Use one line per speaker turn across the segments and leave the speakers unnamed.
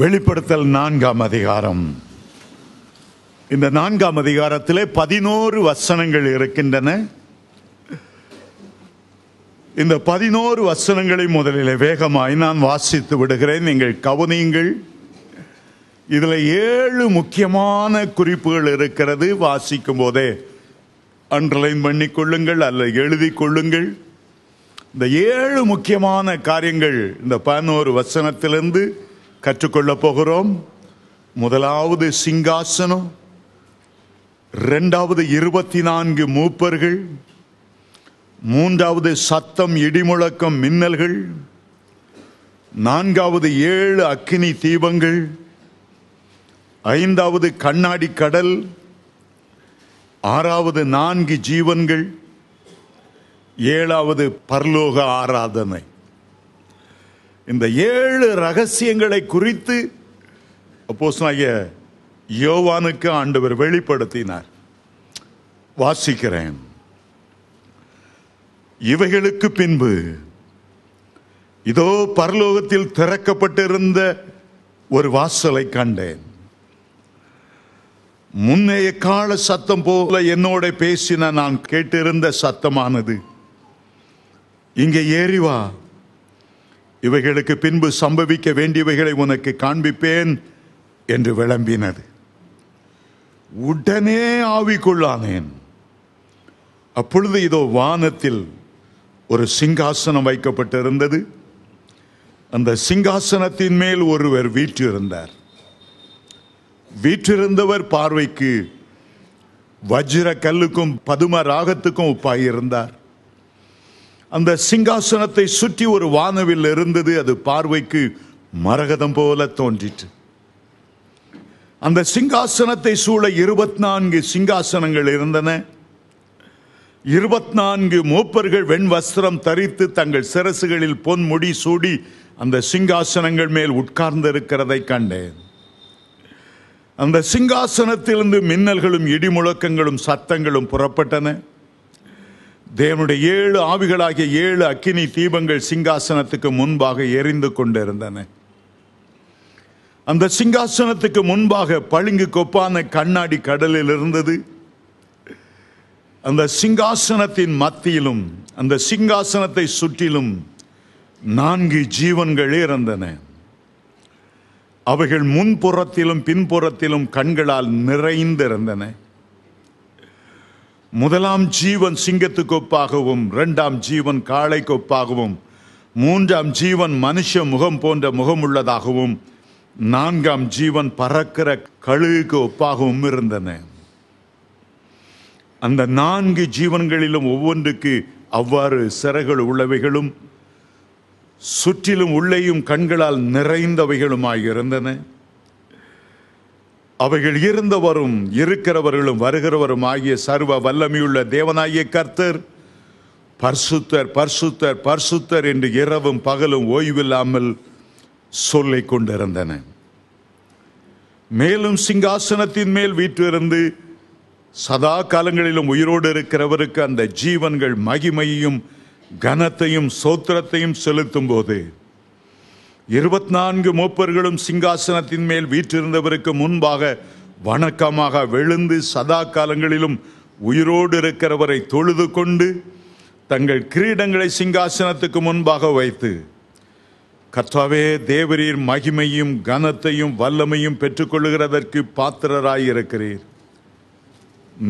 வெளிப்படுத்தல் நான்காம் அதிகாரம் இந்த நான்காம் அதிகாரத்திலே பதினோரு வசனங்கள் இருக்கின்றன இந்த பதினோரு வசனங்களை முதலில் வேகமாய் நான் வாசித்து விடுகிறேன் நீங்கள் கவனியுங்கள் இதில் ஏழு முக்கியமான குறிப்புகள் இருக்கிறது வாசிக்கும் போதே அண்டர்லைன் பண்ணிக்கொள்ளுங்கள் அல்ல எழுதி கொள்ளுங்கள் இந்த ஏழு முக்கியமான காரியங்கள் இந்த பதினோரு வசனத்திலிருந்து கற்றுக்கொள்ளப் போகிறோம் முதலாவது சிங்காசனம் ரெண்டாவது இருபத்தி நான்கு மூப்பர்கள் மூன்றாவது சத்தம் இடிமுழக்கம் மின்னல்கள் நான்காவது ஏழு அக்கினி தீபங்கள் ஐந்தாவது கண்ணாடி கடல் ஆறாவது நான்கு ஜீவன்கள் ஏழாவது பர்லோக ஆராதனை இந்த ஏழு ரகசியங்களை குறித்து அப்போ யோவானுக்கு ஆண்டவர் வெளிப்படுத்தினார் வாசிக்கிறேன் இவைகளுக்கு பின்பு இதோ பரலோகத்தில் திறக்கப்பட்டிருந்த ஒரு வாசலை கண்டேன் முன்னைய கால சத்தம் போல என்னோட பேசின நான் கேட்டிருந்த சத்தமானது இங்கே ஏறிவா இவைகளுக்கு பின்பு சம்பவிக்க வேண்டியவைகளை உனக்கு காண்பிப்பேன் என்று விளம்பினது உடனே ஆவிக்குள்ளானேன் அப்பொழுது இதோ வானத்தில் ஒரு சிங்காசனம் வைக்கப்பட்டிருந்தது அந்த சிங்காசனத்தின் மேல் ஒருவர் வீற்றிருந்தார் வீற்றிருந்தவர் பார்வைக்கு வஜ்ர கல்லுக்கும் பதும ராகத்துக்கும் உப்பாகியிருந்தார் அந்த சிங்காசனத்தை சுற்றி ஒரு வானவில் இருந்தது அது பார்வைக்கு மரகதம் போல தோன்றிற்று அந்த சிங்காசனத்தை சூழ இருபத்தி நான்கு சிங்காசனங்கள் இருந்தன இருபத்தி நான்கு மூப்பர்கள் வெண் வஸ்திரம் தரித்து தங்கள் சிரசுகளில் பொன் முடி சூடி அந்த சிங்காசனங்கள் மேல் உட்கார்ந்திருக்கிறதை கண்டேன் அந்த சிங்காசனத்திலிருந்து மின்னல்களும் இடிமுழக்கங்களும் சத்தங்களும் புறப்பட்டன தேவனுடைய ஏழு ஆவிகளாகிய ஏழு அக்கினி தீபங்கள் சிங்காசனத்துக்கு முன்பாக எரிந்து கொண்டிருந்தன அந்த சிங்காசனத்துக்கு முன்பாக பளிங்கு கொப்பான கண்ணாடி கடலில் இருந்தது அந்த சிங்காசனத்தின் மத்தியிலும் அந்த சிங்காசனத்தை சுற்றிலும் நான்கு ஜீவன்கள் இருந்தன அவைகள் முன்புறத்திலும் பின்புறத்திலும் கண்களால் நிறைந்திருந்தன முதலாம் ஜீவன் சிங்கத்துக்கு ஒப்பாகவும் இரண்டாம் ஜீவன் காளைக்கு ஒப்பாகவும் மூன்றாம் ஜீவன் மனுஷ முகம் போன்ற முகம் உள்ளதாகவும் நான்காம் ஜீவன் பறக்கிற கழுகுக்கு ஒப்பாகவும் இருந்தன அந்த நான்கு ஜீவன்களிலும் ஒவ்வொன்றுக்கு அவ்வாறு சிறகுகள் உள்ளவைகளும் சுற்றிலும் உள்ளேயும் கண்களால் நிறைந்தவைகளுமாக இருந்தன அவைகள் இருந்தவரும் இருக்கிறவர்களும் வருகிறவரும் ஆகிய சர்வ வல்லமையுள்ள தேவனாகிய கர்த்தர் பர்சுத்தர் பர்சுத்தர் பர்சுத்தர் என்று இரவும் பகலும் ஓய்வில்லாமல் சொல்லிக் கொண்டிருந்தன மேலும் சிங்காசனத்தின் மேல் வீற்றிருந்து சதா காலங்களிலும் உயிரோடு இருக்கிறவருக்கு அந்த ஜீவன்கள் மகிமையையும் கனத்தையும் சோத்திரத்தையும் செலுத்தும் போது இருபத்தி நான்கு மூப்பர்களும் சிங்காசனத்தின் மேல் வீற்றிருந்தவருக்கு முன்பாக வணக்கமாக விழுந்து சதா காலங்களிலும் உயிரோடு இருக்கிறவரை தொழுது கொண்டு தங்கள் கிரீடங்களை சிங்காசனத்துக்கு முன்பாக வைத்து கற்றாவே தேவரீர் மகிமையும் கனத்தையும் வல்லமையும் பெற்றுக்கொள்கிறதற்கு பாத்திரராயிருக்கிறீர்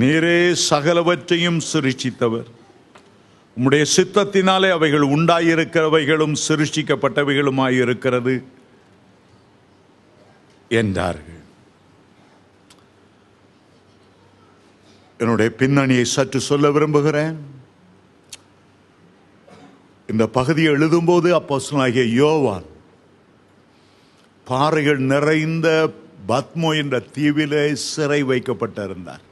நீரே சகலவற்றையும் சிருஷித்தவர் உம்முடைய சித்தத்தினாலே அவைகள் உண்டாயிருக்கிறவைகளும் சிருஷ்டிக்கப்பட்டவைகளுமாயிருக்கிறது என்றார்கள் என்னுடைய பின்னணியை சற்று சொல்ல விரும்புகிறேன் இந்த பகுதியை எழுதும்போது அப்போசனாகிய யோவான் பாறைகள் நிறைந்த பத்மோ என்ற தீவிலே சிறை வைக்கப்பட்டிருந்தார்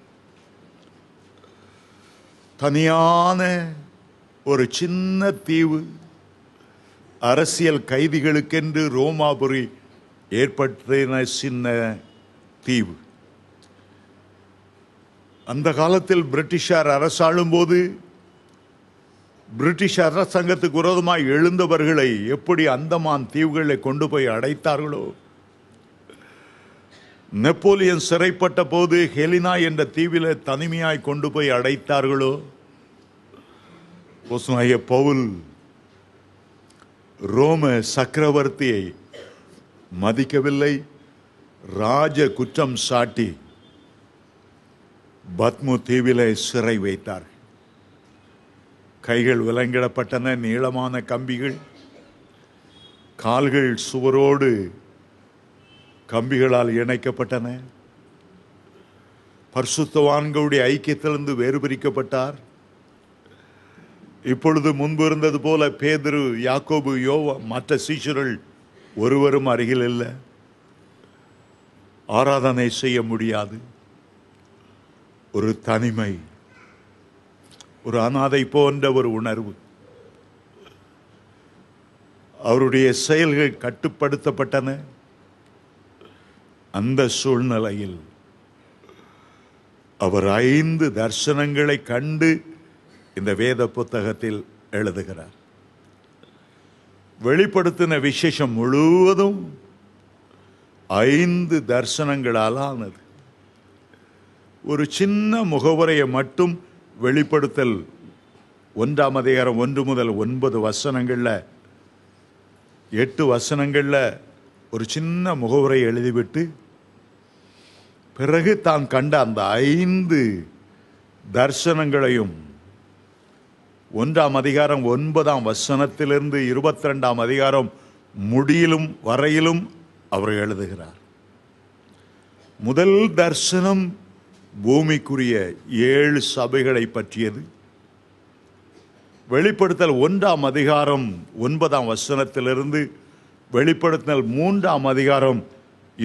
தனியான ஒரு சின்ன தீவு அரசியல் கைதிகளுக்கென்று ரோமாபுரி ஏற்பட்டின சின்ன தீவு அந்த காலத்தில் பிரிட்டிஷார் அரசாளும் போது பிரிட்டிஷ் அரசாங்கத்துக்கு விரோதமாக எழுந்தவர்களை எப்படி அந்தமான் தீவுகளை கொண்டு போய் அடைத்தார்களோ நெப்போலியன் சிறைப்பட்ட போது ஹெலினா என்ற தீவில தனிமையாய் கொண்டு போய் அடைத்தார்களோ கோசனாகிய பவுல் ரோம சக்கரவர்த்தியை மதிக்கவில்லை ராஜ குற்றம் சாட்டி பத்மு தீவிலே சிறை வைத்தார் கைகள் விலங்கிடப்பட்டன நீளமான கம்பிகள் கால்கள் சுவரோடு கம்பிகளால் இணைக்கப்பட்டன பர்சுத்தவான்களுடைய ஐக்கியத்திலிருந்து வேறு இப்பொழுது முன்பு இருந்தது போல பேதரு யாக்கோபு யோவா மற்ற சீஷர்கள் ஒருவரும் அருகில் இல்லை ஆராதனை செய்ய முடியாது ஒரு தனிமை ஒரு அனாதை போன்ற ஒரு உணர்வு அவருடைய செயல்கள் கட்டுப்படுத்தப்பட்டன அந்த சூழ்நிலையில் அவர் ஐந்து தர்சனங்களை கண்டு இந்த வேத புத்தகத்தில் எழுதுகிறார் வெளிப்படுத்தின விசேஷம் முழுவதும் ஐந்து தர்சனங்களால் ஆனது ஒரு சின்ன முகவுரையை மட்டும் வெளிப்படுத்தல் ஒன்றாம் அதிகாரம் ஒன்று முதல் ஒன்பது வசனங்களில் எட்டு வசனங்களில் ஒரு சின்ன முகவுரை எழுதிவிட்டு பிறகு தான் கண்ட அந்த ஐந்து தர்சனங்களையும் ஒன்றாம் அதிகாரம் ஒன்பதாம் வசனத்திலிருந்து இருபத்தி ரெண்டாம் அதிகாரம் முடியிலும் வரையிலும் அவர் எழுதுகிறார் முதல் தர்சனம் பூமிக்குரிய ஏழு சபைகளை பற்றியது வெளிப்படுத்தல் ஒன்றாம் அதிகாரம் ஒன்பதாம் வசனத்திலிருந்து வெளிப்படுத்தல் மூன்றாம் அதிகாரம்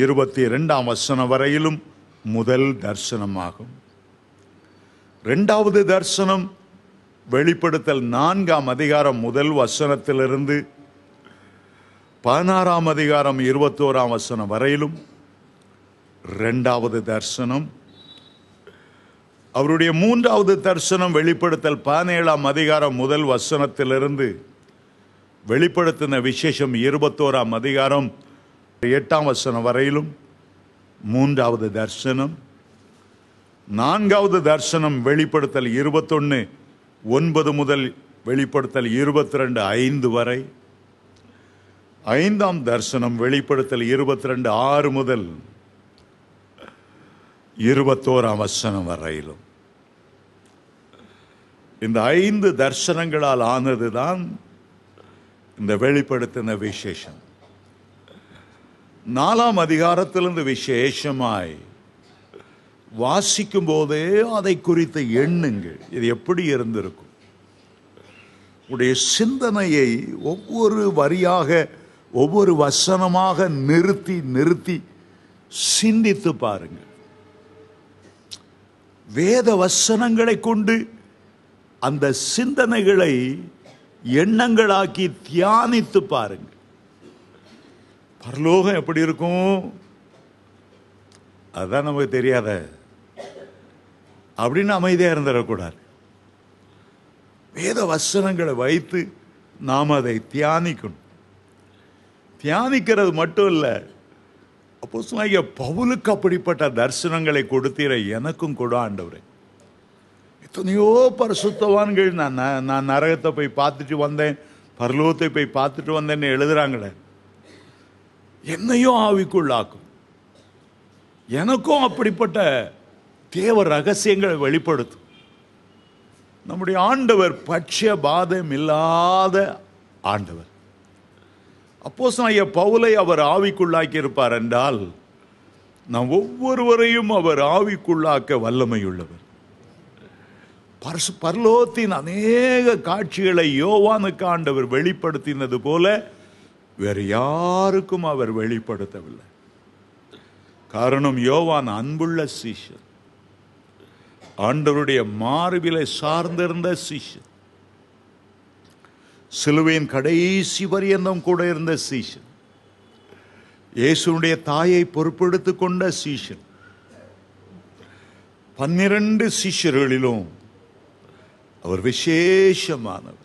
இருபத்தி ரெண்டாம் வசனம் வரையிலும் முதல் தர்சனமாகும் ரெண்டாவது தர்சனம் வெளிப்படுத்தல் நான்காம் அதிகாரம் முதல் வசனத்திலிருந்து பதினாறாம் அதிகாரம் இருபத்தோராம் வசனம் வரையிலும் ரெண்டாவது தரிசனம் அவருடைய மூன்றாவது தரிசனம் வெளிப்படுத்தல் பதினேழாம் அதிகாரம் முதல் வசனத்திலிருந்து வெளிப்படுத்தின விசேஷம் இருபத்தோராம் அதிகாரம் எட்டாம் வசனம் வரையிலும் மூன்றாவது தரிசனம் நான்காவது தரிசனம் வெளிப்படுத்தல் இருபத்தொன்று ஒன்பது முதல் வெளிப்படுத்தல் இருபத்தி ரெண்டு ஐந்து வரை ஐந்தாம் தரிசனம் வெளிப்படுத்தல் இருபத்தி ரெண்டு ஆறு முதல் இருபத்தோராம் வசனம் வரையிலும் இந்த ஐந்து தரிசனங்களால் ஆனதுதான் இந்த வெளிப்படுத்தின விசேஷம் நாலாம் அதிகாரத்திலிருந்து விசேஷமாய் வாசிக்கும் போதே அதை குறித்து எண்ணுங்கள் இது எப்படி இருந்திருக்கும் உடைய சிந்தனையை ஒவ்வொரு வரியாக ஒவ்வொரு வசனமாக நிறுத்தி நிறுத்தி சிந்தித்து பாருங்கள் வேத வசனங்களை கொண்டு அந்த சிந்தனைகளை எண்ணங்களாக்கி தியானித்து பாருங்கள் பரலோகம் எப்படி இருக்கும் அதுதான் நமக்கு தெரியாத அப்படின்னு அமைதியாக இருந்துடக்கூடாது வேத வசனங்களை வைத்து நாம் அதை தியானிக்கணும் தியானிக்கிறது மட்டும் இல்லை அப்போ சொன்னாங்க பவுலுக்கு அப்படிப்பட்ட தரிசனங்களை கொடுத்தீர எனக்கும் கூட ஆண்டவர் எத்தனையோ பரிசுத்தவான்கள் நான் நான் நரகத்தை போய் பார்த்துட்டு வந்தேன் பர்லோகத்தை போய் பார்த்துட்டு வந்தேன்னு எழுதுறாங்களே என்னையும் ஆவிக்குள்ளாக்கும் எனக்கும் அப்படிப்பட்ட தேவ ரகசியங்களை வெளிப்படுத்தும் நம்முடைய ஆண்டவர் பாதம் இல்லாத ஆண்டவர் அப்போஸ் ஐயா பவுலை அவர் ஆவிக்குள்ளாக்கி இருப்பார் என்றால் நாம் ஒவ்வொருவரையும் அவர் ஆவிக்குள்ளாக்க வல்லமையுள்ளவர் பரசு பர்லோத்தின் அநேக காட்சிகளை யோவானுக்கு ஆண்டவர் வெளிப்படுத்தினது போல வேறு யாருக்கும் அவர் வெளிப்படுத்தவில்லை காரணம் யோவான் அன்புள்ள சீஷன் ஆண்டவருடைய மார்பிலை சார்ந்திருந்த சீஷன் சிலுவையின் கடைசி பரியந்தம் கூட இருந்த சீஷன் இயேசுனுடைய தாயை பொறுப்பெடுத்துக் கொண்ட சீஷன் பன்னிரண்டு சிஷ்யர்களிலும் அவர் விசேஷமானவர்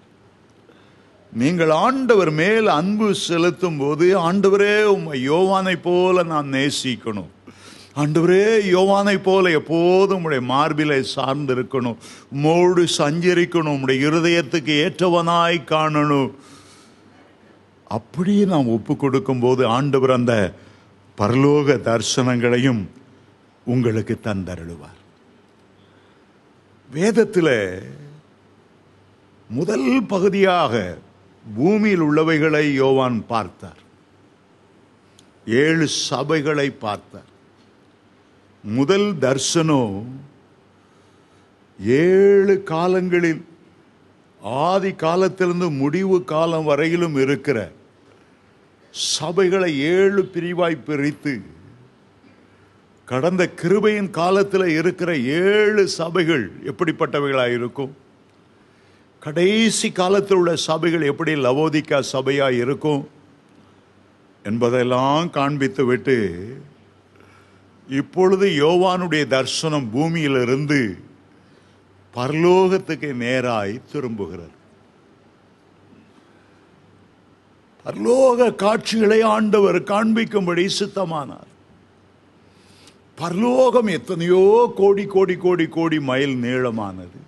நீங்கள் ஆண்டவர் மேல் அன்பு செலுத்தும் போது ஆண்டவரே உம்மை யோவானை போல நான் நேசிக்கணும் ஆண்டவரே யோவானை போல எப்போதும் உடைய மார்பிலை சார்ந்து இருக்கணும் மோடு சஞ்சரிக்கணும் உடைய இருதயத்துக்கு ஏற்றவனாய் காணணும் அப்படியே நாம் ஒப்பு கொடுக்கும்போது ஆண்டவர் அந்த பரலோக தரிசனங்களையும் உங்களுக்கு தந்தருளுவார் வேதத்தில் முதல் பகுதியாக பூமியில் உள்ளவைகளை யோவான் பார்த்தார் ஏழு சபைகளை பார்த்தார் முதல் தர்சனம் ஏழு காலங்களில் ஆதி காலத்திலிருந்து முடிவு காலம் வரையிலும் இருக்கிற சபைகளை ஏழு பிரிவாய் பிரித்து கடந்த கிருபையின் காலத்தில் இருக்கிற ஏழு சபைகள் எப்படிப்பட்டவைகளாக இருக்கும் கடைசி காலத்தில் உள்ள சபைகள் எப்படி லவோதிக்கா சபையாக இருக்கும் என்பதெல்லாம் காண்பித்துவிட்டு இப்பொழுது யோவானுடைய தர்சனம் பூமியிலிருந்து பரலோகத்துக்கு நேராய் திரும்புகிறார் பரலோக காட்சிகளை ஆண்டவர் காண்பிக்கும்படி சித்தமானார் பரலோகம் எத்தனையோ கோடி கோடி கோடி கோடி மைல் நீளமானது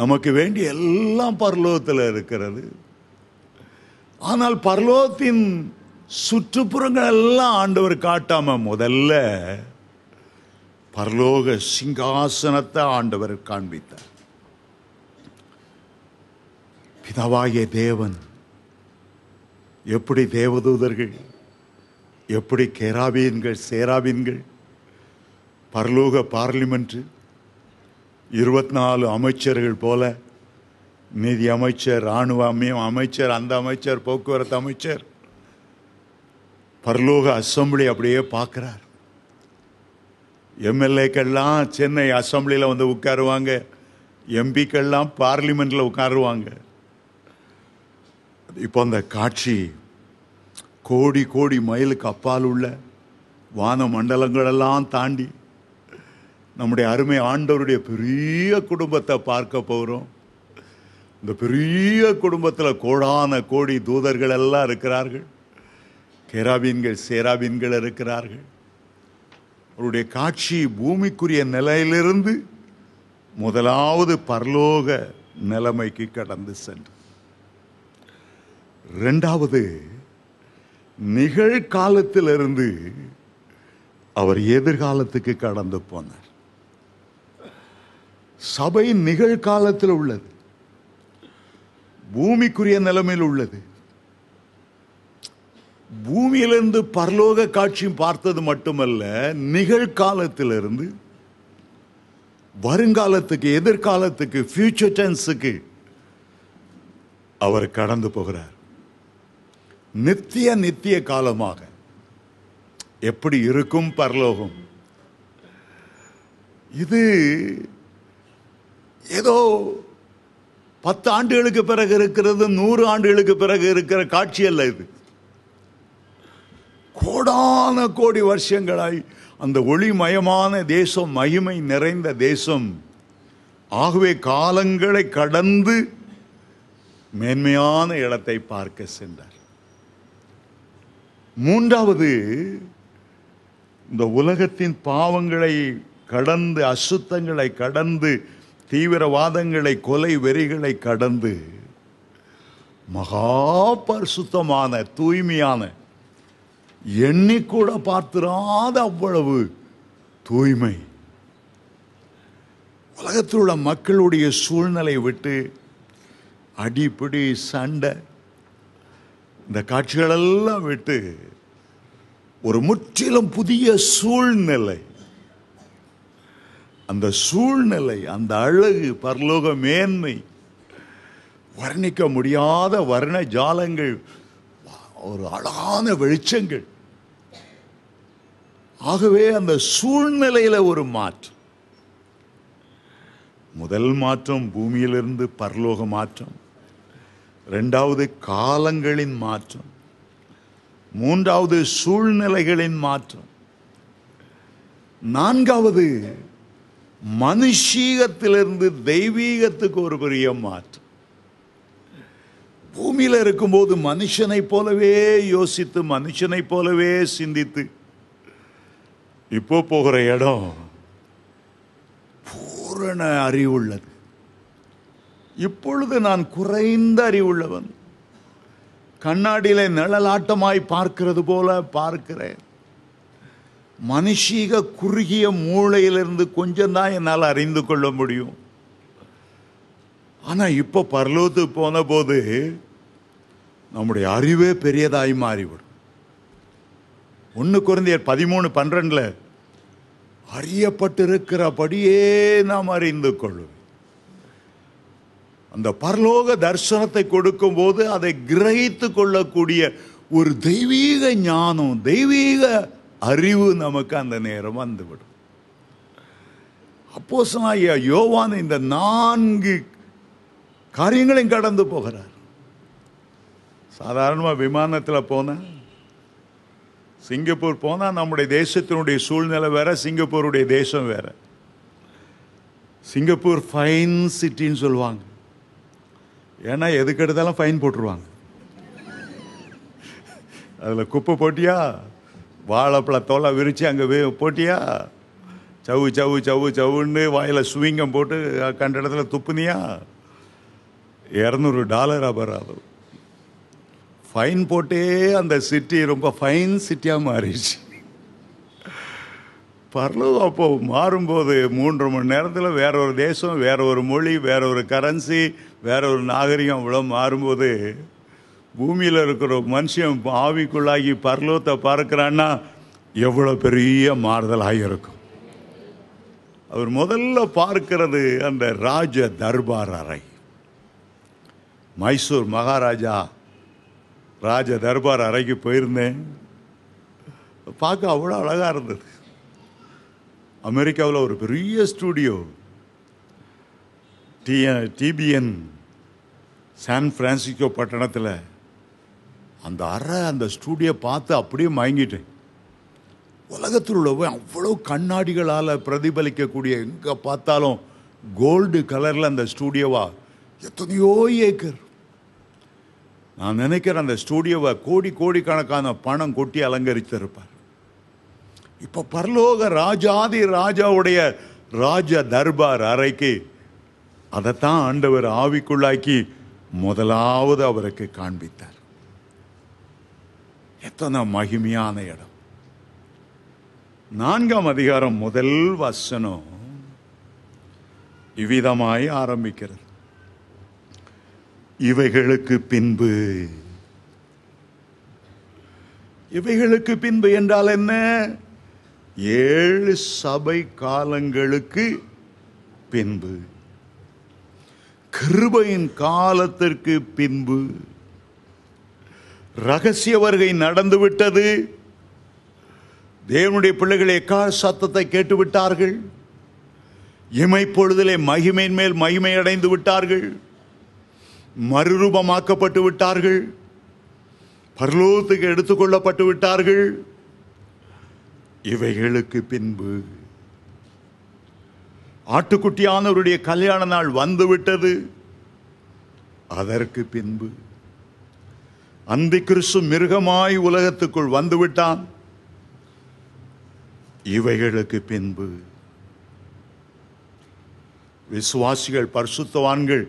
நமக்கு வேண்டிய எல்லாம் பரலோகத்தில் இருக்கிறது ஆனால் பரலோகத்தின் சுற்றுப்புறங்கள் எல்லாம் ஆண்டவர் காட்டாம முதல்ல பரலோக சிங்காசனத்தை ஆண்டவர் காண்பித்தார் பிதாவாகிய தேவன் எப்படி தேவதூதர்கள் எப்படி கேராபியன்கள் சேராபீன்கள் பரலோக பார்லிமெண்ட்டு இருபத்தி நாலு அமைச்சர்கள் போல நிதி அமைச்சர் இராணுவ அமைச்சர் அந்த அமைச்சர் போக்குவரத்து அமைச்சர் பரலோக அசம்பிளி அப்படியே பார்க்குறார் எம்எல்ஏக்கள்லாம் சென்னை அசம்பிளியில் வந்து உட்காருவாங்க எம்பிக்கள்லாம் பார்லிமெண்ட்டில் உட்காருவாங்க இப்போ அந்த காட்சி கோடி கோடி மைலுக்கு அப்பால் உள்ள வான மண்டலங்களெல்லாம் தாண்டி நம்முடைய அருமை ஆண்டவருடைய பெரிய குடும்பத்தை பார்க்க போகிறோம் இந்த பெரிய குடும்பத்தில் கோடான கோடி தூதர்கள் எல்லாம் இருக்கிறார்கள் கெராபீன்கள் சேராபீன்கள் இருக்கிறார்கள் அவருடைய காட்சி பூமிக்குரிய நிலையிலிருந்து முதலாவது பரலோக நிலைமைக்கு கடந்து சென்று ரெண்டாவது நிகழ்காலத்திலிருந்து அவர் எதிர்காலத்துக்கு கடந்து போனார் சபை நிகழ்காலத்தில் உள்ளது பூமிக்குரிய நிலைமையில் உள்ளது பூமியிலிருந்து பரலோக காட்சியும் பார்த்தது மட்டுமல்ல நிகழ்காலத்திலிருந்து வருங்காலத்துக்கு எதிர்காலத்துக்கு ஃபியூச்சர் டென்ஸுக்கு அவர் கடந்து போகிறார் நித்திய நித்திய காலமாக எப்படி இருக்கும் பரலோகம் இது ஏதோ பத்து ஆண்டுகளுக்கு பிறகு இருக்கிறது நூறு ஆண்டுகளுக்கு பிறகு இருக்கிற காட்சி அல்ல இது கோடான கோடி வருஷங்களாய் அந்த ஒளிமயமான தேசம் மகிமை நிறைந்த தேசம் ஆகவே காலங்களை கடந்து மேன்மையான இடத்தை பார்க்க சென்றார் மூன்றாவது இந்த உலகத்தின் பாவங்களை கடந்து அசுத்தங்களை கடந்து தீவிரவாதங்களை கொலை வெறிகளை கடந்து மகா பரிசுத்தமான தூய்மையான எண்ணிக்கூட பார்த்திராத அவ்வளவு தூய்மை உலகத்தில் உள்ள மக்களுடைய சூழ்நிலை விட்டு அடிப்படி சண்டை இந்த காட்சிகளெல்லாம் விட்டு ஒரு முற்றிலும் புதிய சூழ்நிலை அந்த சூழ்நிலை அந்த அழகு பரலோக மேன்மை வர்ணிக்க முடியாத வர்ண ஜாலங்கள் ஒரு அழகான வெளிச்சங்கள் ஆகவே அந்த சூழ்நிலையில் ஒரு மாற்றம் முதல் மாற்றம் பூமியிலிருந்து பரலோக மாற்றம் ரெண்டாவது காலங்களின் மாற்றம் மூன்றாவது சூழ்நிலைகளின் மாற்றம் நான்காவது மனுஷீகத்திலிருந்து தெய்வீகத்துக்கு ஒரு பெரிய மாற்றம் பூமியில் இருக்கும்போது மனுஷனைப் போலவே யோசித்து மனுஷனைப் போலவே சிந்தித்து இப்போ போகிற இடம் பூரண அறிவுள்ளது இப்பொழுது நான் குறைந்த அறிவுள்ளவன் கண்ணாடியில நிழலாட்டமாய் பார்க்கிறது போல பார்க்கிறேன் மனுஷீக குறுகிய மூளையிலிருந்து கொஞ்சம் தான் என்னால் அறிந்து கொள்ள முடியும் ஆனால் இப்போ பரலோத்து போன போது நம்முடைய அறிவே பெரியதாகி மாறிவிடும் ஒன்று குறைந்தையர் பதிமூணு பன்னிரெண்டில் அறியப்பட்டிருக்கிறபடியே நாம் அறிந்து கொள்ளும் அந்த பரலோக தர்சனத்தை கொடுக்கும்போது அதை கிரகித்து கொள்ளக்கூடிய ஒரு தெய்வீக ஞானம் தெய்வீக அறிவு நமக்கு அந்த நேரம் வந்துவிடும் அப்போசனாகிய யோவான் இந்த நான்கு காரியங்களையும் கடந்து போகிறார் சாதாரணமாக விமானத்தில் போனேன் சிங்கப்பூர் போனால் நம்முடைய தேசத்தினுடைய சூழ்நிலை வேறு சிங்கப்பூருடைய தேசம் வேறு சிங்கப்பூர் ஃபைன் சிட்டின்னு சொல்லுவாங்க ஏன்னா எதுக்கு எடுத்தாலும் ஃபைன் போட்டுருவாங்க அதில் குப்பை போட்டியா தோலை விரித்து அங்கே போட்டியா சவு சவு சவு சவுன்னு வாயில் சுவிங்கம் போட்டு கண்ட இடத்துல துப்புனியா இரநூறு டாலர் அபராதம் ஃபைன் போட்டே அந்த சிட்டி ரொம்ப ஃபைன் சிட்டியாக மாறிடுச்சு பரலோகம் அப்போ மாறும்போது மூன்று மணி நேரத்தில் வேற ஒரு தேசம் வேற ஒரு மொழி வேற ஒரு கரன்சி வேற ஒரு நாகரிகம் இவ்வளோ மாறும்போது பூமியில் இருக்கிற மனுஷன் ஆவிக்குள்ளாகி பரலோகத்தை பார்க்குறான்னா எவ்வளோ பெரிய மாறுதலாக இருக்கும் அவர் முதல்ல பார்க்கிறது அந்த ராஜ தர்பார் அறை மைசூர் மகாராஜா ராஜ தர்பார் அறைக்கு போயிருந்தேன் பார்க்க அவ்வளோ அழகாக இருந்தது அமெரிக்காவில் ஒரு பெரிய ஸ்டூடியோ டி டிபிஎன் சான் பிரான்சிஸ்கோ பட்டணத்தில் அந்த அறை அந்த ஸ்டூடியோ பார்த்து அப்படியே மயங்கிட்டேன் உலகத்தில் உள்ள அவ்வளோ கண்ணாடிகளால் பிரதிபலிக்கக்கூடிய எங்கே பார்த்தாலும் கோல்டு கலரில் அந்த ஸ்டூடியோவா எத்தனையோ ஏக்கர் நான் நினைக்கிறேன் அந்த ஸ்டூடியோவை கோடி கோடிக்கணக்கான பணம் கொட்டி அலங்கரித்திருப்பார் இப்போ பரலோக ராஜாதி ராஜாவுடைய ராஜ தர்பார் அறைக்கு அதைத்தான் ஆண்டவர் ஆவிக்குள்ளாக்கி முதலாவது அவருக்கு காண்பித்தார் எத்தனை மகிமையான இடம் நான்காம் அதிகாரம் முதல் வசனம் இவ்விதமாய் ஆரம்பிக்கிறது இவைகளுக்கு பின்பு இவைகளுக்கு பின்பு என்றால் என்ன ஏழு சபை காலங்களுக்கு பின்பு கிருபையின் காலத்திற்கு பின்பு ரகசிய வருகை நடந்துவிட்டது தேவனுடைய பிள்ளைகள் எக்கால் சத்தத்தை கேட்டுவிட்டார்கள் இமைப்பொழுதிலே மகிமையின் மேல் மகிமை அடைந்து விட்டார்கள் மறுரூபமாக்கப்பட்டு விட்டார்கள் பரலோகத்துக்கு எடுத்துக்கொள்ளப்பட்டு விட்டார்கள் இவைகளுக்கு பின்பு ஆட்டுக்குட்டியானவருடைய கல்யாண நாள் வந்துவிட்டது அதற்கு பின்பு அந்தி கிறிஸ்து மிருகமாய் உலகத்துக்குள் வந்துவிட்டான் இவைகளுக்கு பின்பு விசுவாசிகள் பரிசுத்தவான்கள்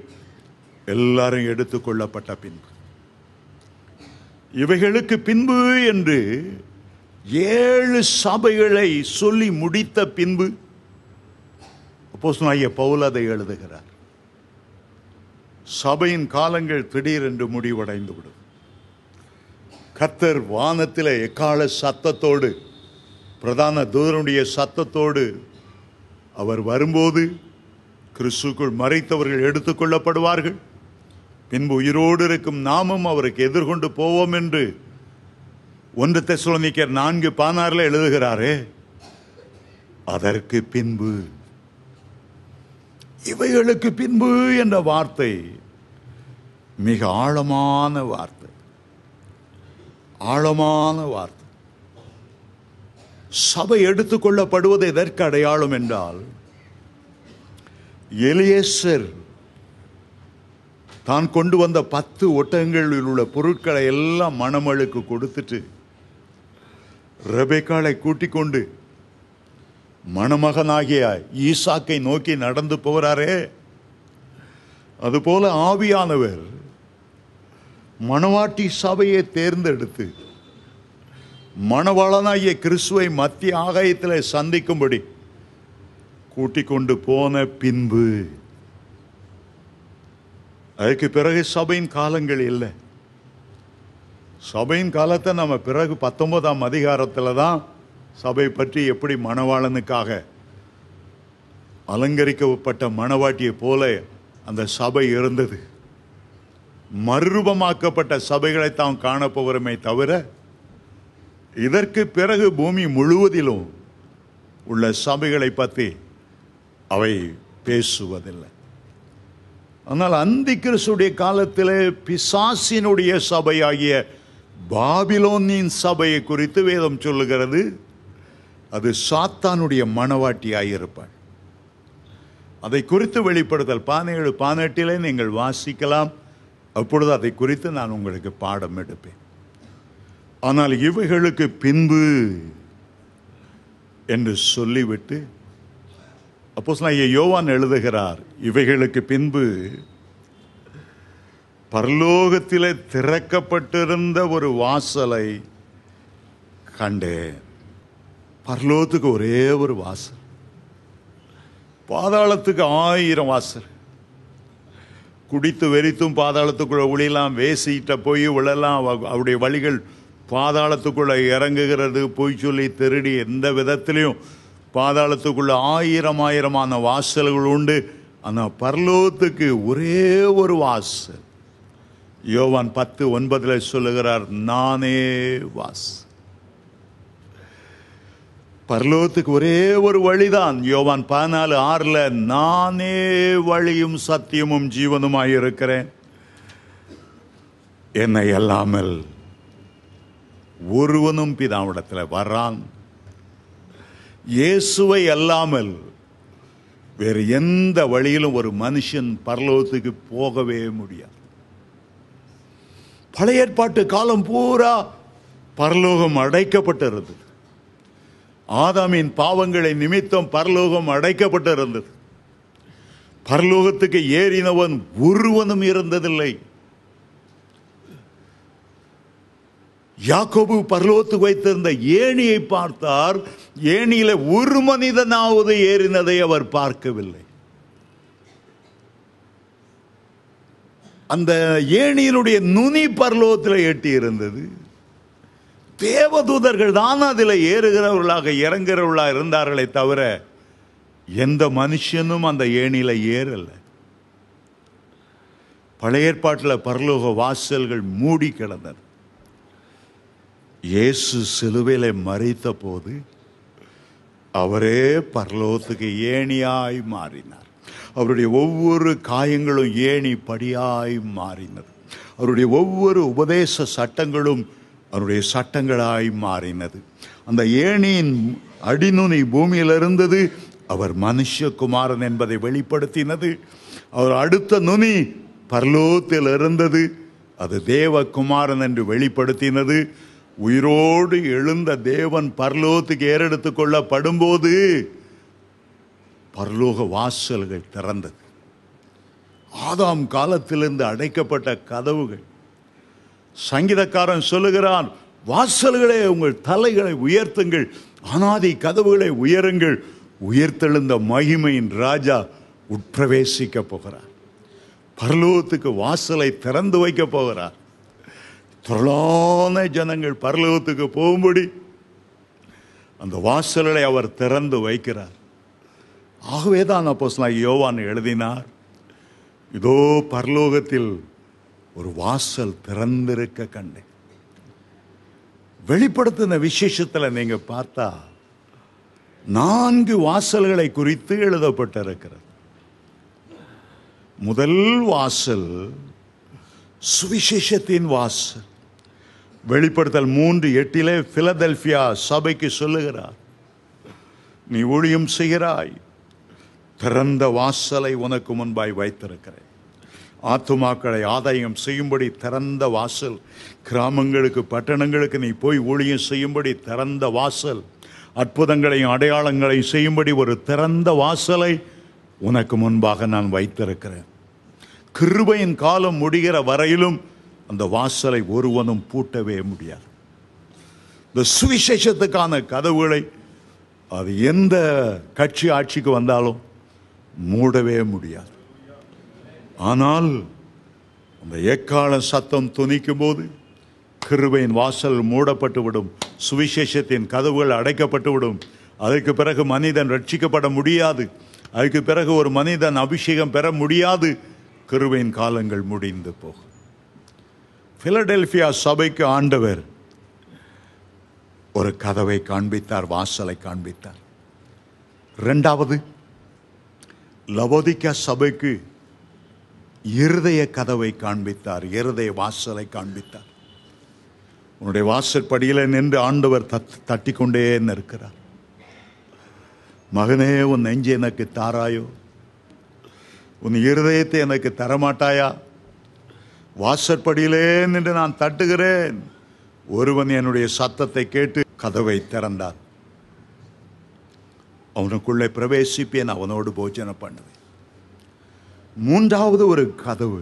எல்லாரும் கொள்ளப்பட்ட பின்பு இவைகளுக்கு பின்பு என்று ஏழு சபைகளை சொல்லி முடித்த பின்பு அப்போஸ்தலனாகிய பவுல் அதை எழுதுகிறார் சபையின் காலங்கள் திடீரென்று முடிவடைந்து விடும் கத்தர் வானத்தில் எக்கால சத்தத்தோடு பிரதான தூதனுடைய சத்தத்தோடு அவர் வரும்போது கிறிஸ்துக்குள் மறைத்தவர்கள் எடுத்துக்கொள்ளப்படுவார்கள் பின்பு உயிரோடு இருக்கும் நாமும் அவருக்கு எதிர்கொண்டு போவோம் என்று ஒன்று தெசுலனிக்கர் நான்கு பானாரில் எழுதுகிறாரே அதற்கு பின்பு இவைகளுக்கு பின்பு என்ற வார்த்தை மிக ஆழமான வார்த்தை ஆழமான வார்த்தை சபை எடுத்துக்கொள்ளப்படுவது எதற்கு அடையாளம் என்றால் எலியேசர் தான் கொண்டு வந்த பத்து ஒட்டகங்களில் உள்ள பொருட்களை எல்லாம் மணமழுக்கு கொடுத்துட்டு ரபேக்காலை கூட்டிக் கொண்டு மணமகனாகிய ஈசாக்கை நோக்கி நடந்து போகிறாரே அதுபோல ஆவியானவர் மணவாட்டி சபையை தேர்ந்தெடுத்து மணவளனாகிய கிறிஸ்துவை மத்திய ஆகாயத்தில் சந்திக்கும்படி கூட்டிக் கொண்டு போன பின்பு அதுக்கு பிறகு சபையின் காலங்கள் இல்லை சபையின் காலத்தை நம்ம பிறகு பத்தொன்பதாம் அதிகாரத்தில் தான் சபை பற்றி எப்படி மணவாளனுக்காக அலங்கரிக்கப்பட்ட மணவாட்டியை போல அந்த சபை இருந்தது மறுரூபமாக்கப்பட்ட சபைகளை தாம் காணப்போகிறோமே தவிர இதற்கு பிறகு பூமி முழுவதிலும் உள்ள சபைகளை பற்றி அவை பேசுவதில்லை ஆனால் அந்தி கிறிஸ்துடைய காலத்தில் பிசாசினுடைய சபையாகிய பாபிலோனின் சபையை குறித்து வேதம் சொல்லுகிறது அது சாத்தானுடைய மணவாட்டியாயிருப்பாள் அதை குறித்து வெளிப்படுத்தல் பதினேழு பதினெட்டிலே நீங்கள் வாசிக்கலாம் அப்பொழுது அதை குறித்து நான் உங்களுக்கு பாடம் எடுப்பேன் ஆனால் இவைகளுக்கு பின்பு என்று சொல்லிவிட்டு அப்போஸ்லாகிய யோவான் எழுதுகிறார் இவைகளுக்கு பின்பு பரலோகத்தில் திறக்கப்பட்டிருந்த ஒரு வாசலை கண்டேன் பரலோகத்துக்கு ஒரே ஒரு வாசல் பாதாளத்துக்கு ஆயிரம் வாசல் குடித்து வெறித்தும் பாதாளத்துக்குள்ளே உளிலாம் வேசிட்ட போய் உள்ளெல்லாம் அவருடைய வழிகள் பாதாளத்துக்குள்ளே இறங்குகிறது பொய் சொல்லி திருடி எந்த விதத்திலையும் பாதாளத்துக்குள்ள ஆயிரம் ஆயிரமான வாசல்கள் உண்டு ஆனால் பரலோகத்துக்கு ஒரே ஒரு வாசல் யோவான் பத்து ஒன்பதில் சொல்லுகிறார் நானே வாஸ் பரலோகத்துக்கு ஒரே ஒரு வழிதான் யோவான் பதினாலு ஆறில் நானே வழியும் சத்தியமும் ஜீவனுமாக இருக்கிறேன் என்னை அல்லாமல் ஒருவனும் பிதாவிடத்தில் வர்றான் இயேசுவை அல்லாமல் வேறு எந்த வழியிலும் ஒரு மனுஷன் பரலோகத்துக்கு போகவே முடியாது பழைய ஏற்பாட்டு காலம் பூரா பரலோகம் அடைக்கப்பட்டிருந்தது ஆதாமின் பாவங்களை நிமித்தம் பரலோகம் அடைக்கப்பட்டிருந்தது பரலோகத்துக்கு ஏறினவன் ஒருவனும் இருந்ததில்லை யாக்கோபு பரலோத்து வைத்திருந்த ஏணியை பார்த்தார் ஏணியில ஒரு மனிதனாவது ஏறினதை அவர் பார்க்கவில்லை அந்த ஏணியினுடைய நுனி பரலோகத்தில் எட்டி இருந்தது தேவதூதர்கள் தான் அதில் ஏறுகிறவர்களாக இறங்குறவர்களாக இருந்தார்களே தவிர எந்த மனுஷனும் அந்த ஏணியில் ஏறலை பழைய ஏற்பாட்டில் பரலோக வாசல்கள் மூடி கிடந்தன இயேசு சிலுவையில் மறித்த போது அவரே பரலோகத்துக்கு ஏணியாய் மாறினார் அவருடைய ஒவ்வொரு காயங்களும் ஏணி படியாய் மாறினது அவருடைய ஒவ்வொரு உபதேச சட்டங்களும் அவருடைய சட்டங்களாய் மாறினது அந்த ஏணியின் அடிநுனி பூமியில் இருந்தது அவர் மனுஷகுமாரன் என்பதை வெளிப்படுத்தினது அவர் அடுத்த நுனி பர்லோத்தில் இருந்தது அது தேவகுமாரன் என்று வெளிப்படுத்தினது உயிரோடு எழுந்த தேவன் பரலோகத்துக்கு ஏறெடுத்து கொள்ளப்படும்போது பரலோக வாசல்கள் திறந்தது ஆதாம் காலத்திலிருந்து அடைக்கப்பட்ட கதவுகள் சங்கீதக்காரன் சொல்லுகிறான் வாசல்களே உங்கள் தலைகளை உயர்த்துங்கள் அனாதி கதவுகளை உயருங்கள் உயர்த்தெழுந்த மகிமையின் ராஜா உட்பிரவேசிக்க போகிறார் பரலோகத்துக்கு வாசலை திறந்து வைக்க போகிறார் திரளான ஜனங்கள் பரலோகத்துக்கு போகும்படி அந்த வாசல்களை அவர் திறந்து வைக்கிறார் ஆகவே தான் அப்போஸ்லாம் யோவான் எழுதினார் இதோ பரலோகத்தில் ஒரு வாசல் திறந்திருக்க கண்டேன் வெளிப்படுத்தின விசேஷத்தில் நீங்கள் பார்த்தா நான்கு வாசல்களை குறித்து எழுதப்பட்டிருக்கிறது முதல் வாசல் சுவிசேஷத்தின் வாசல் வெளிப்படுத்தல் மூன்று எட்டிலே பிலதெல்பியா சபைக்கு சொல்லுகிறார் நீ ஊழியம் செய்கிறாய் திறந்த வாசலை உனக்கு முன்பாய் வைத்திருக்கிறேன் ஆத்துமாக்களை ஆதாயம் செய்யும்படி திறந்த வாசல் கிராமங்களுக்கு பட்டணங்களுக்கு நீ போய் ஊழியம் செய்யும்படி திறந்த வாசல் அற்புதங்களையும் அடையாளங்களையும் செய்யும்படி ஒரு திறந்த வாசலை உனக்கு முன்பாக நான் வைத்திருக்கிறேன் கிருபையின் காலம் முடிகிற வரையிலும் அந்த வாசலை ஒருவனும் பூட்டவே முடியாது இந்த சுவிசேஷத்துக்கான கதவுகளை அது எந்த கட்சி ஆட்சிக்கு வந்தாலும் மூடவே முடியாது ஆனால் அந்த எக்கால சத்தம் துணிக்கும் போது கிருபையின் வாசல் மூடப்பட்டுவிடும் சுவிசேஷத்தின் கதவுகள் அடைக்கப்பட்டுவிடும் அதற்கு பிறகு மனிதன் ரட்சிக்கப்பட முடியாது அதுக்கு பிறகு ஒரு மனிதன் அபிஷேகம் பெற முடியாது கிருபையின் காலங்கள் முடிந்து போகும் பிலடெல்பியா சபைக்கு ஆண்டவர் ஒரு கதவை காண்பித்தார் வாசலை காண்பித்தார் ரெண்டாவது லவோதிக்கா சபைக்கு இருதய கதவை காண்பித்தார் இருதய வாசலை காண்பித்தார் உன்னுடைய வாசற்படியில் நின்று ஆண்டவர் தத் தட்டி கொண்டே இருக்கிறார் மகனே உன் நெஞ்சு எனக்கு தாராயோ உன் இருதயத்தை எனக்கு தரமாட்டாயா வாசற்படியிலே நின்று நான் தட்டுகிறேன் ஒருவன் என்னுடைய சத்தத்தை கேட்டு கதவை திறந்தான் அவனுக்குள்ளே பிரவேசிப்பேன் அவனோடு போஜனம் பண்ணுவேன் மூன்றாவது ஒரு கதவு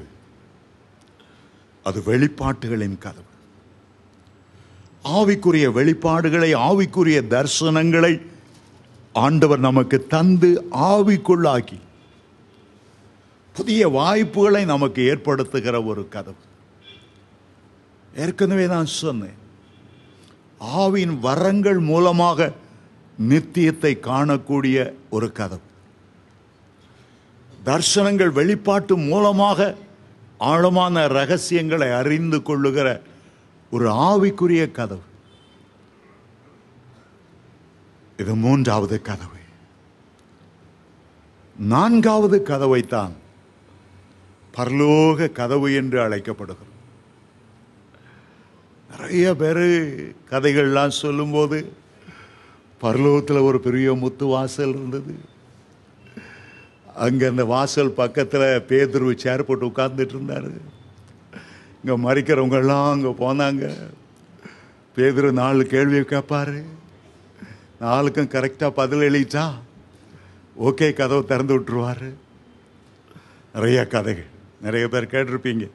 அது வெளிப்பாட்டுகளின் கதவு ஆவிக்குரிய வெளிப்பாடுகளை ஆவிக்குரிய தரிசனங்களை ஆண்டவர் நமக்கு தந்து ஆவிக்குள்ளாக்கி புதிய வாய்ப்புகளை நமக்கு ஏற்படுத்துகிற ஒரு கதவு ஏற்கனவே நான் சொன்னேன் ஆவின் வரங்கள் மூலமாக நித்தியத்தை காணக்கூடிய ஒரு கதவு தர்சனங்கள் வெளிப்பாட்டு மூலமாக ஆழமான ரகசியங்களை அறிந்து கொள்ளுகிற ஒரு ஆவிக்குரிய கதவு இது மூன்றாவது கதவு நான்காவது கதவைத்தான் பரலோக கதவு என்று அழைக்கப்படுகிறது நிறைய பேர் கதைகள்லாம் சொல்லும்போது பரலோகத்தில் ஒரு பெரிய முத்து வாசல் இருந்தது அங்கே அந்த வாசல் பக்கத்தில் பேதுருவு சேர் போட்டு உட்கார்ந்துட்டு இருந்தார் இங்கே மறிக்கிறவங்கெல்லாம் அங்கே போனாங்க பேதுரு நாலு கேள்வியை கேட்பார் நாளுக்கும் கரெக்டாக பதில் எழுதிட்டா ஓகே கதவை திறந்து விட்டுருவார் நிறையா கதைகள் நிறைய பேர் கேட்டிருப்பீங்க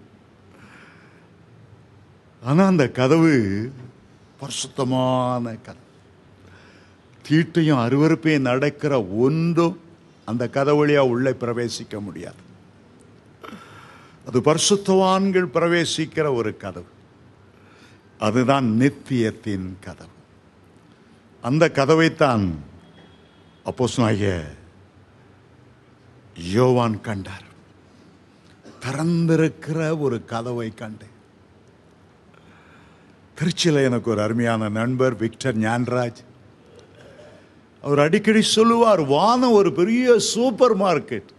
ஆனால் அந்த கதவு பரிசுத்தமான கதவு தீட்டையும் அருவறுப்பையும் நடக்கிற ஒன்றும் அந்த கதவுளியாக உள்ளே பிரவேசிக்க முடியாது அது பரிசுத்தவான்கள் பிரவேசிக்கிற ஒரு கதவு அதுதான் நித்தியத்தின் கதவு அந்த கதவைத்தான் அப்போஸ் ஆகிய யோவான் கண்டார் திறந்திருக்கிற ஒரு கதவை கண்டேன் திருச்சியில் எனக்கு ஒரு அருமையான நண்பர் விக்டர் ஞான்ராஜ் அவர் அடிக்கடி சொல்லுவார் வானம் ஒரு பெரிய சூப்பர் மார்க்கெட்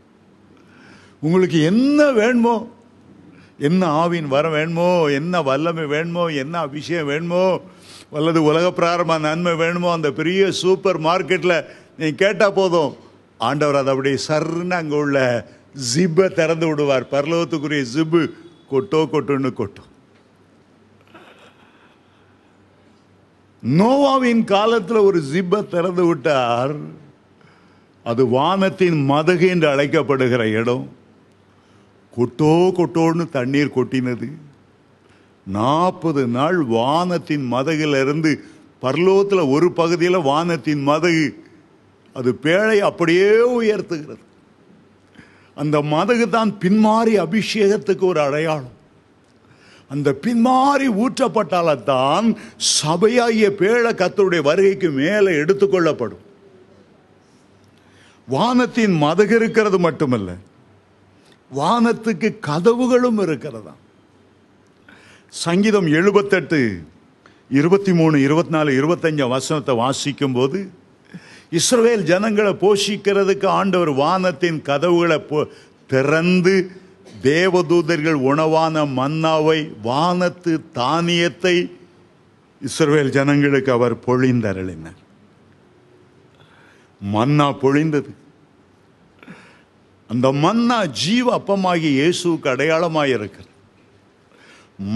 உங்களுக்கு என்ன வேணுமோ என்ன ஆவின் வரம் வேணுமோ என்ன வல்லமை வேணுமோ என்ன அபிஷேகம் வேணுமோ அல்லது உலக பிராரம்ப நன்மை வேணுமோ அந்த பெரிய சூப்பர் மார்க்கெட்டில் நீ கேட்டால் போதும் ஆண்டவர் அதை அப்படியே சர்ன்னு அங்கே உள்ள ஜிப்பை திறந்து விடுவார் பரலோகத்துக்குரிய ஜிப்பு கொட்டோ கொட்டுன்னு கொட்டும் நோவாவின் காலத்தில் ஒரு ஜிப்பை திறந்து விட்டார் அது வானத்தின் மதகு என்று அழைக்கப்படுகிற இடம் கொட்டோ கொட்டோன்னு தண்ணீர் கொட்டினது நாற்பது நாள் வானத்தின் மதகிலிருந்து பரலோகத்தில் ஒரு பகுதியில் வானத்தின் மதகு அது பேழை அப்படியே உயர்த்துகிறது அந்த மதகு தான் பின்மாறி அபிஷேகத்துக்கு ஒரு அடையாளம் அந்த பின்மாறி ஊற்றப்பட்டால்தான் சபையாகிய பேழ கத்தருடைய வருகைக்கு மேலே எடுத்துக்கொள்ளப்படும் வானத்தின் மதகு இருக்கிறது மட்டுமல்ல வானத்துக்கு கதவுகளும் இருக்கிறதா சங்கீதம் எழுபத்தெட்டு இருபத்தி மூணு இருபத்தி நாலு இருபத்தஞ்ச வசனத்தை வாசிக்கும் போது இஸ்ரவேல் ஜனங்களை போஷிக்கிறதுக்கு ஆண்டவர் வானத்தின் கதவுகளை போ திறந்து தேவதூதர்கள் உணவான மன்னாவை வானத்து தானியத்தை இஸ்ரவேல் ஜனங்களுக்கு அவர் பொழிந்தருளினார் மன்னா பொழிந்தது அந்த மன்னா ஜீவ அப்பமாகி இயேசுக்கு அடையாளமாக இருக்கிறது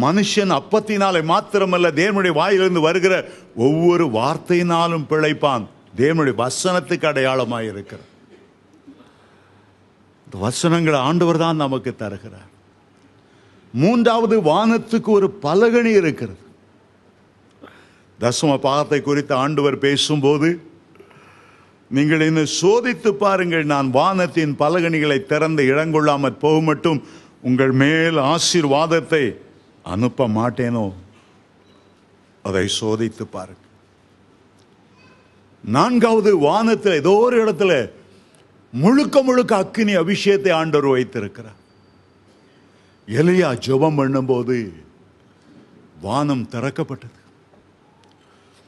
மனுஷன் அப்பத்தினாலே மாத்திரமல்ல தேவனுடைய வாயிலிருந்து வருகிற ஒவ்வொரு வார்த்தையினாலும் பிழைப்பான் தேவனுடைய வசனத்துக்கு அடையாளமாக இருக்கிறது வசனங்களை ஆண்டவர் தான் நமக்கு தருகிறார் மூன்றாவது வானத்துக்கு ஒரு பலகணி இருக்கிறது தசம பாகத்தை குறித்து ஆண்டவர் பேசும்போது நீங்கள் என்னை சோதித்து பாருங்கள் நான் வானத்தின் பலகணிகளை திறந்து இடங்கொள்ளாமற் போக மட்டும் உங்கள் மேல் ஆசீர்வாதத்தை அனுப்ப மாட்டேனோ அதை சோதித்து பாருங்கள் நான்காவது வானத்தில் ஏதோ ஒரு இடத்துல முழுக்க முழுக்க அக்கினி அபிஷேகத்தை ஆண்டவர் வைத்திருக்கிறார் எலியா பண்ணும் பண்ணும்போது வானம் திறக்கப்பட்டது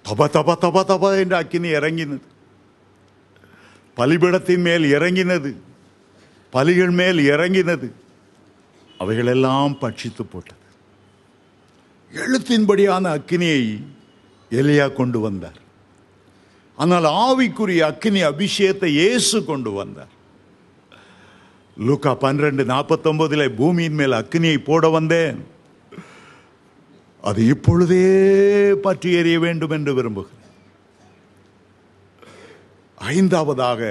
தப தப தப தப என்று அக்கினி இறங்கினது பலிபிடத்தின் மேல் இறங்கினது பலிகள் மேல் இறங்கினது அவைகளெல்லாம் பட்சித்து போட்டது எழுத்தின்படியான அக்கினியை எலியா கொண்டு வந்தார் ஆனால் ஆவிக்குரிய அக்னி அபிஷேகத்தை இயேசு கொண்டு வந்தார் லூக்கா பன்னிரெண்டு நாற்பத்தொன்பதில் பூமியின் மேல் அக்னியை போட வந்தேன் அது இப்பொழுதே பற்றி எறிய வேண்டும் என்று விரும்புகிறேன் ஐந்தாவதாக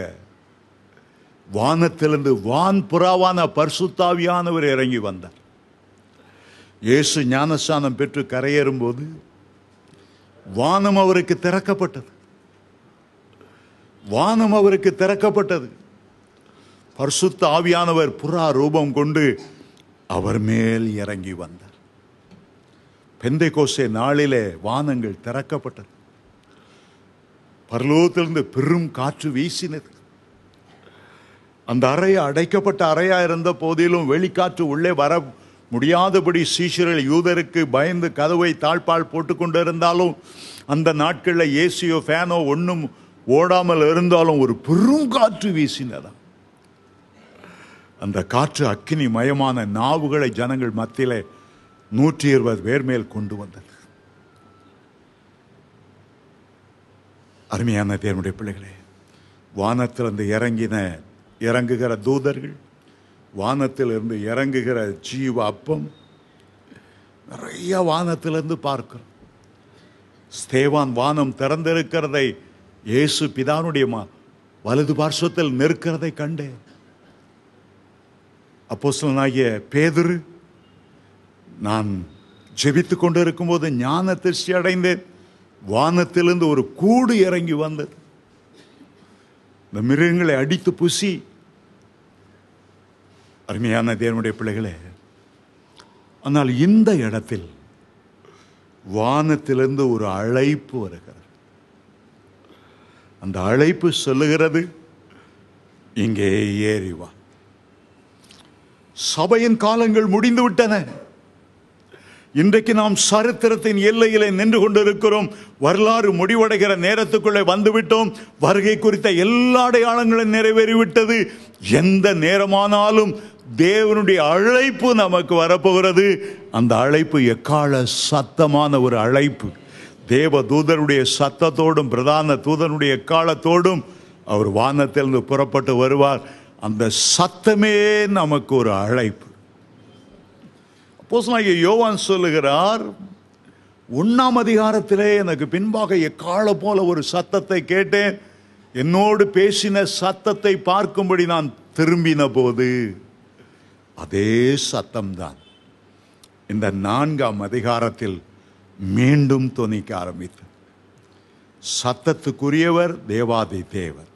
வானத்திலிருந்து வான் புறாவான பர்சுத்தாவியானவர் இறங்கி வந்தார் இயேசு ஞானஸ்தானம் பெற்று கரையேறும்போது வானம் அவருக்கு திறக்கப்பட்டது வானம் அவருக்கு திறக்கப்பட்டது பர்சுத்த ஆவியானவர் புறா ரூபம் கொண்டு அவர் மேல் இறங்கி வந்தார் பெந்தை கோசை நாளிலே வானங்கள் திறக்கப்பட்டது பர்லோகத்திலிருந்து பெரும் காற்று வீசினது அந்த அறை அடைக்கப்பட்ட அறையா இருந்த போதிலும் வெளிக்காற்று உள்ளே வர முடியாதபடி சீஷர்கள் யூதருக்கு பயந்து கதவை தாழ்பால் போட்டுக்கொண்டிருந்தாலும் அந்த நாட்களில் ஏசியோ ஃபேனோ ஒன்றும் ஓடாமல் இருந்தாலும் ஒரு பெருங்காற்று வீசினதாம் அந்த காற்று அக்கினி மயமான நாவுகளை ஜனங்கள் மத்தியில நூற்றி இருபது பேர் மேல் கொண்டு வந்தது அருமையான தேவனுடைய பிள்ளைகளே இருந்து இறங்கின இறங்குகிற தூதர்கள் வானத்தில் இருந்து இறங்குகிற ஜீவ அப்பம் நிறைய வானத்திலிருந்து பார்க்கிறோம் ஸ்தேவான் வானம் திறந்திருக்கிறதை இயேசு பிதானுடைய வலது பார்শ্বத்தில் நிற்கிறதை கண்டேன் அப்போஸ்தலனாகிய பேதுரு நான் ஜெபித்து கொண்டு இருக்கும்போது ஞான திருஷ்டி அடைந்தேன் வானத்திலிருந்து ஒரு கூடு இறங்கி வந்தது இந்த மிருகங்களை அடித்து புசி அருமையான தேவனுடைய பிள்ளைகளே ஆனால் இந்த இடத்தில் வானத்திலிருந்து ஒரு அழைப்பு வருகிறது அந்த அழைப்பு சொல்லுகிறது இங்கே ஏறிவா சபையின் காலங்கள் முடிந்து விட்டன இன்றைக்கு நாம் சரித்திரத்தின் எல்லையிலே நின்று கொண்டிருக்கிறோம் வரலாறு முடிவடைகிற நேரத்துக்குள்ளே வந்துவிட்டோம் வருகை குறித்த எல்லா அடையாளங்களும் நிறைவேறிவிட்டது எந்த நேரமானாலும் தேவனுடைய அழைப்பு நமக்கு வரப்போகிறது அந்த அழைப்பு எக்கால சத்தமான ஒரு அழைப்பு தேவ தூதருடைய சத்தத்தோடும் பிரதான தூதனுடைய காலத்தோடும் அவர் வானத்திலிருந்து புறப்பட்டு வருவார் அந்த சத்தமே நமக்கு ஒரு அழைப்பு அப்போசனாகிய யோவான் சொல்லுகிறார் ஒன்றாம் அதிகாரத்திலே எனக்கு பின்பாக எக்கால போல ஒரு சத்தத்தை கேட்டேன் என்னோடு பேசின சத்தத்தை பார்க்கும்படி நான் திரும்பின போது அதே சத்தம்தான் இந்த நான்காம் அதிகாரத்தில் மீண்டும் துணிக்க ஆரம்பித்தது சத்தத்துக்குரியவர் தேவாதி தேவர்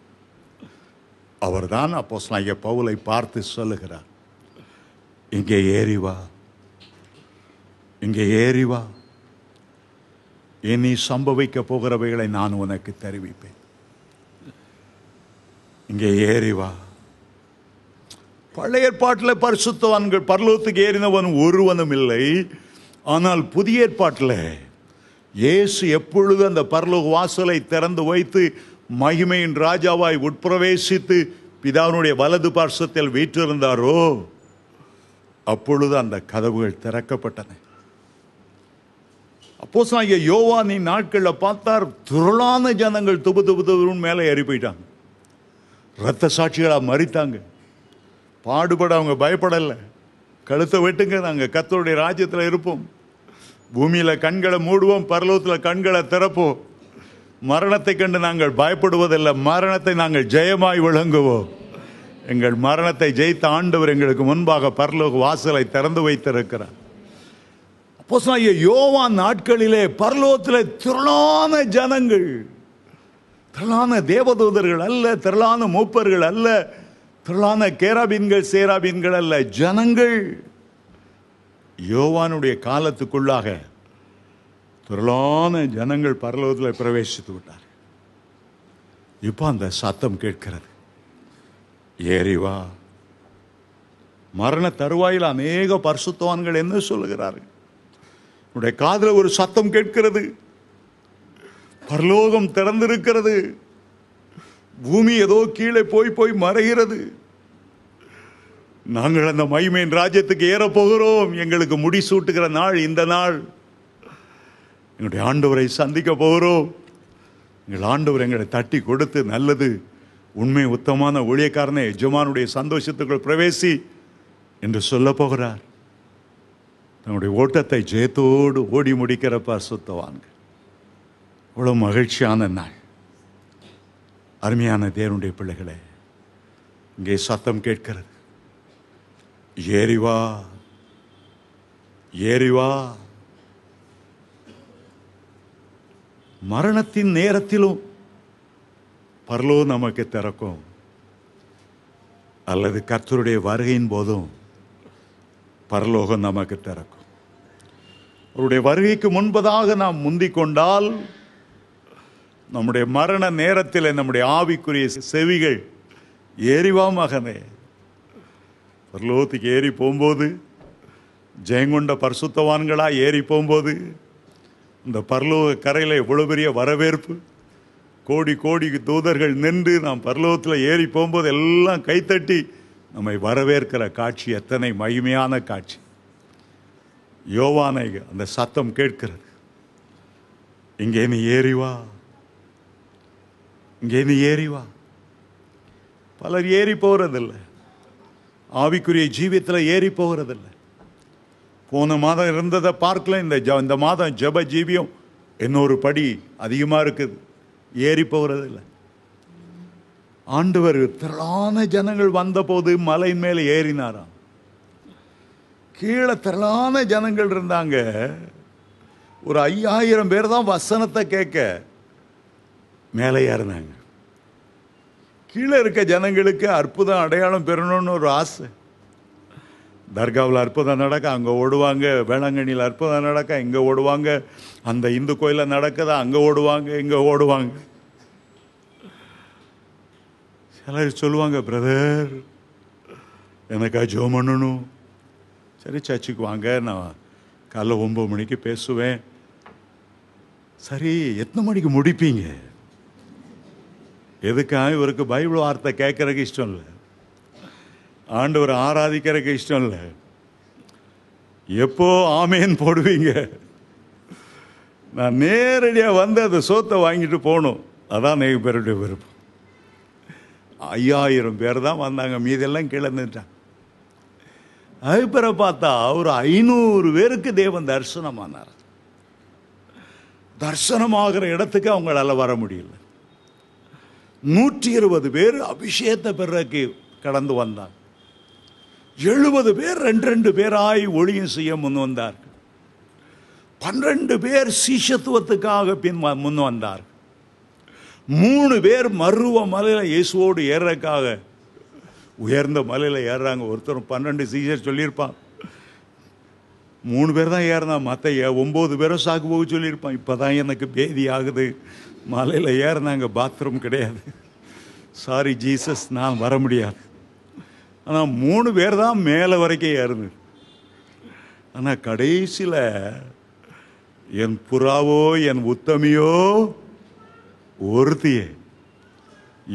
அவர்தான் அப்போ நாய பவுலை பார்த்து சொல்லுகிறார் இங்கே ஏறிவா இங்கே ஏறிவா இனி சம்பவிக்க போகிறவைகளை நான் உனக்கு தெரிவிப்பேன் இங்கே ஏறிவா பழைய பாட்டில் பரிசுத்தவன்கள் பரலோகத்துக்கு ஏறினவன் ஒருவனும் இல்லை ஆனால் புதிய ஏற்பாட்டில் இயேசு எப்பொழுது அந்த பரலோக வாசலை திறந்து வைத்து மகிமையின் ராஜாவாய் உட்பிரவேசித்து பிதாவினுடைய வலது பார்சத்தில் வீற்றிருந்தாரோ அப்பொழுது அந்த கதவுகள் திறக்கப்பட்டன அப்போ சாங்க யோவானின் நாட்களில் பார்த்தார் துருளான ஜனங்கள் துபு துபு துபுன்னு மேலே ஏறி போயிட்டாங்க ரத்த சாட்சிகளாக மறித்தாங்க பாடுபட அவங்க பயப்படலை கழுத்தை வெட்டுங்க நாங்கள் கத்தருடைய ராஜ்யத்தில் இருப்போம் பூமியில் கண்களை மூடுவோம் பரலோகத்தில் கண்களை திறப்போம் மரணத்தை கண்டு நாங்கள் பயப்படுவதில்லை மரணத்தை நாங்கள் ஜெயமாய் விளங்குவோம் எங்கள் மரணத்தை ஜெயித்த ஆண்டவர் எங்களுக்கு முன்பாக பரலோக வாசலை திறந்து வைத்திருக்கிறார் அப்போ யோவான் நாட்களிலே பரலோகத்தில் திரளான ஜனங்கள் திரளான தேவதூதர்கள் அல்ல திரளான மூப்பர்கள் அல்ல திரளான கேராபீன்கள் சேராபீன்கள் அல்ல ஜனங்கள் யோவானுடைய காலத்துக்குள்ளாக திரளான ஜனங்கள் பரலோகத்தில் பிரவேசித்து விட்டார் இப்போ அந்த சத்தம் கேட்கிறது ஏறிவா மரண தருவாயில் அநேக பரிசுத்தவான்கள் என்ன சொல்லுகிறார்கள் உடைய காதில் ஒரு சத்தம் கேட்கிறது பரலோகம் திறந்திருக்கிறது பூமி ஏதோ கீழே போய் போய் மறைகிறது நாங்கள் அந்த மைமேன் ராஜ்யத்துக்கு ஏறப்போகிறோம் எங்களுக்கு முடிசூட்டுகிற நாள் இந்த நாள் எங்களுடைய ஆண்டவரை சந்திக்க போகிறோம் எங்கள் ஆண்டவர் எங்களை தட்டி கொடுத்து நல்லது உண்மை உத்தமான ஊழியக்காரனை எஜமானுடைய சந்தோஷத்துக்குள் பிரவேசி என்று சொல்ல போகிறார் தன்னுடைய ஓட்டத்தை ஜெயத்தோடு ஓடி முடிக்கிறப்ப சுத்தவாங்க இவ்வளோ மகிழ்ச்சியான நாள் அருமையான தேவனுடைய பிள்ளைகளே இங்கே சத்தம் கேட்கிறது ஏறிவா ஏறிவா மரணத்தின் நேரத்திலும் பரலோ நமக்கு திறக்கும் அல்லது கர்த்தருடைய வருகையின் போதும் பரலோகம் நமக்கு திறக்கும் அவருடைய வருகைக்கு முன்பதாக நாம் முந்திக்கொண்டால் கொண்டால் நம்முடைய மரண நேரத்தில் நம்முடைய ஆவிக்குரிய செவிகள் ஏறிவா மகனே பரலோகத்துக்கு ஏறி போகும்போது ஜெயங்கொண்ட பரிசுத்தவான்களாக ஏறி போகும்போது இந்த பரலோக கரையில் எவ்வளோ பெரிய வரவேற்பு கோடி கோடிக்கு தூதர்கள் நின்று நாம் பரலோகத்தில் ஏறி போகும்போது எல்லாம் கைத்தட்டி நம்மை வரவேற்கிற காட்சி எத்தனை மகிமையான காட்சி யோவானை அந்த சத்தம் கேட்கிறது இங்கே நீ ஏறிவா இங்கேருந்து ஏறி வா பலர் ஏறி போகிறதில்ல ஆவிக்குரிய ஜீவியத்தில் ஏறி போகிறதில்ல போன மாதம் இருந்ததை பார்க்கல இந்த ஜ இந்த மாதம் ஜப ஜீவியம் இன்னொரு படி அதிகமாக இருக்குது ஏறி போகிறதில்லை ஆண்டவர் திரளான ஜனங்கள் வந்தபோது மலையின் மேலே ஏறினாராம் கீழே திரளான ஜனங்கள் இருந்தாங்க ஒரு ஐயாயிரம் பேர் தான் வசனத்தை கேட்க மேலே ஏறினாங்க கீழே இருக்க ஜனங்களுக்கு அற்புதம் அடையாளம் பெறணும்னு ஒரு ஆசை தர்காவில் அற்புதம் நடக்க அங்கே ஓடுவாங்க வேளாங்கண்ணியில் அற்புதம் நடக்க இங்கே ஓடுவாங்க அந்த இந்து கோயிலில் நடக்குதா அங்கே ஓடுவாங்க இங்கே ஓடுவாங்க சிலர் சொல்லுவாங்க பிரதர் எனக்கா ஜோ பண்ணணும் சரி சர்ச்சுக்கு வாங்க நான் காலைல ஒம்பது மணிக்கு பேசுவேன் சரி எத்தனை மணிக்கு முடிப்பீங்க எதுக்காக இவருக்கு பைபிள் வார்த்தை கேட்குறக்கு இஷ்டம் இல்லை ஆண்டவர் ஆராதிக்கிறதுக்கு இஷ்டம் இல்லை எப்போ ஆமேன் போடுவீங்க நான் நேரடியாக வந்து அந்த சோத்தை வாங்கிட்டு போகணும் அதான் நெய் பேருடைய விருப்பம் ஐயாயிரம் பேர் தான் வந்தாங்க மீதெல்லாம் கிளந்துட்டான் அது பிற பார்த்தா அவர் ஐநூறு பேருக்கு தேவன் தரிசனமானார் தரிசனமாகிற இடத்துக்கு அவங்களால வர முடியல நூற்றி இருபது பேர் அபிஷேகத்தை பிறகு கடந்து வந்தார் எழுபது பேர் ரெண்டு ரெண்டு பேராய் ஒளியும் செய்ய முன் வந்தார்கள் பன்னிரண்டு பேர் சீசத்துவத்துக்காக பின் முன் வந்தார் மூணு பேர் மருவ மலையில் இயேசுவோடு ஏறக்காக உயர்ந்த மலையில் ஏறுறாங்க ஒருத்தர் பன்னெண்டு சீசர் சொல்லியிருப்பான் மூணு பேர் தான் ஏறினா மற்ற ஒம்பது பேரும் சாக்கு போக சொல்லியிருப்பான் இப்போ தான் எனக்கு பேதி ஆகுது மலையில் ஏறினாங்க பாத்ரூம் கிடையாது சாரி ஜீசஸ் நான் வர முடியாது ஆனால் மூணு பேர் தான் மேலே வரைக்கும் ஏறுது ஆனால் கடைசியில் என் புறாவோ என் உத்தமியோ ஒருத்தியே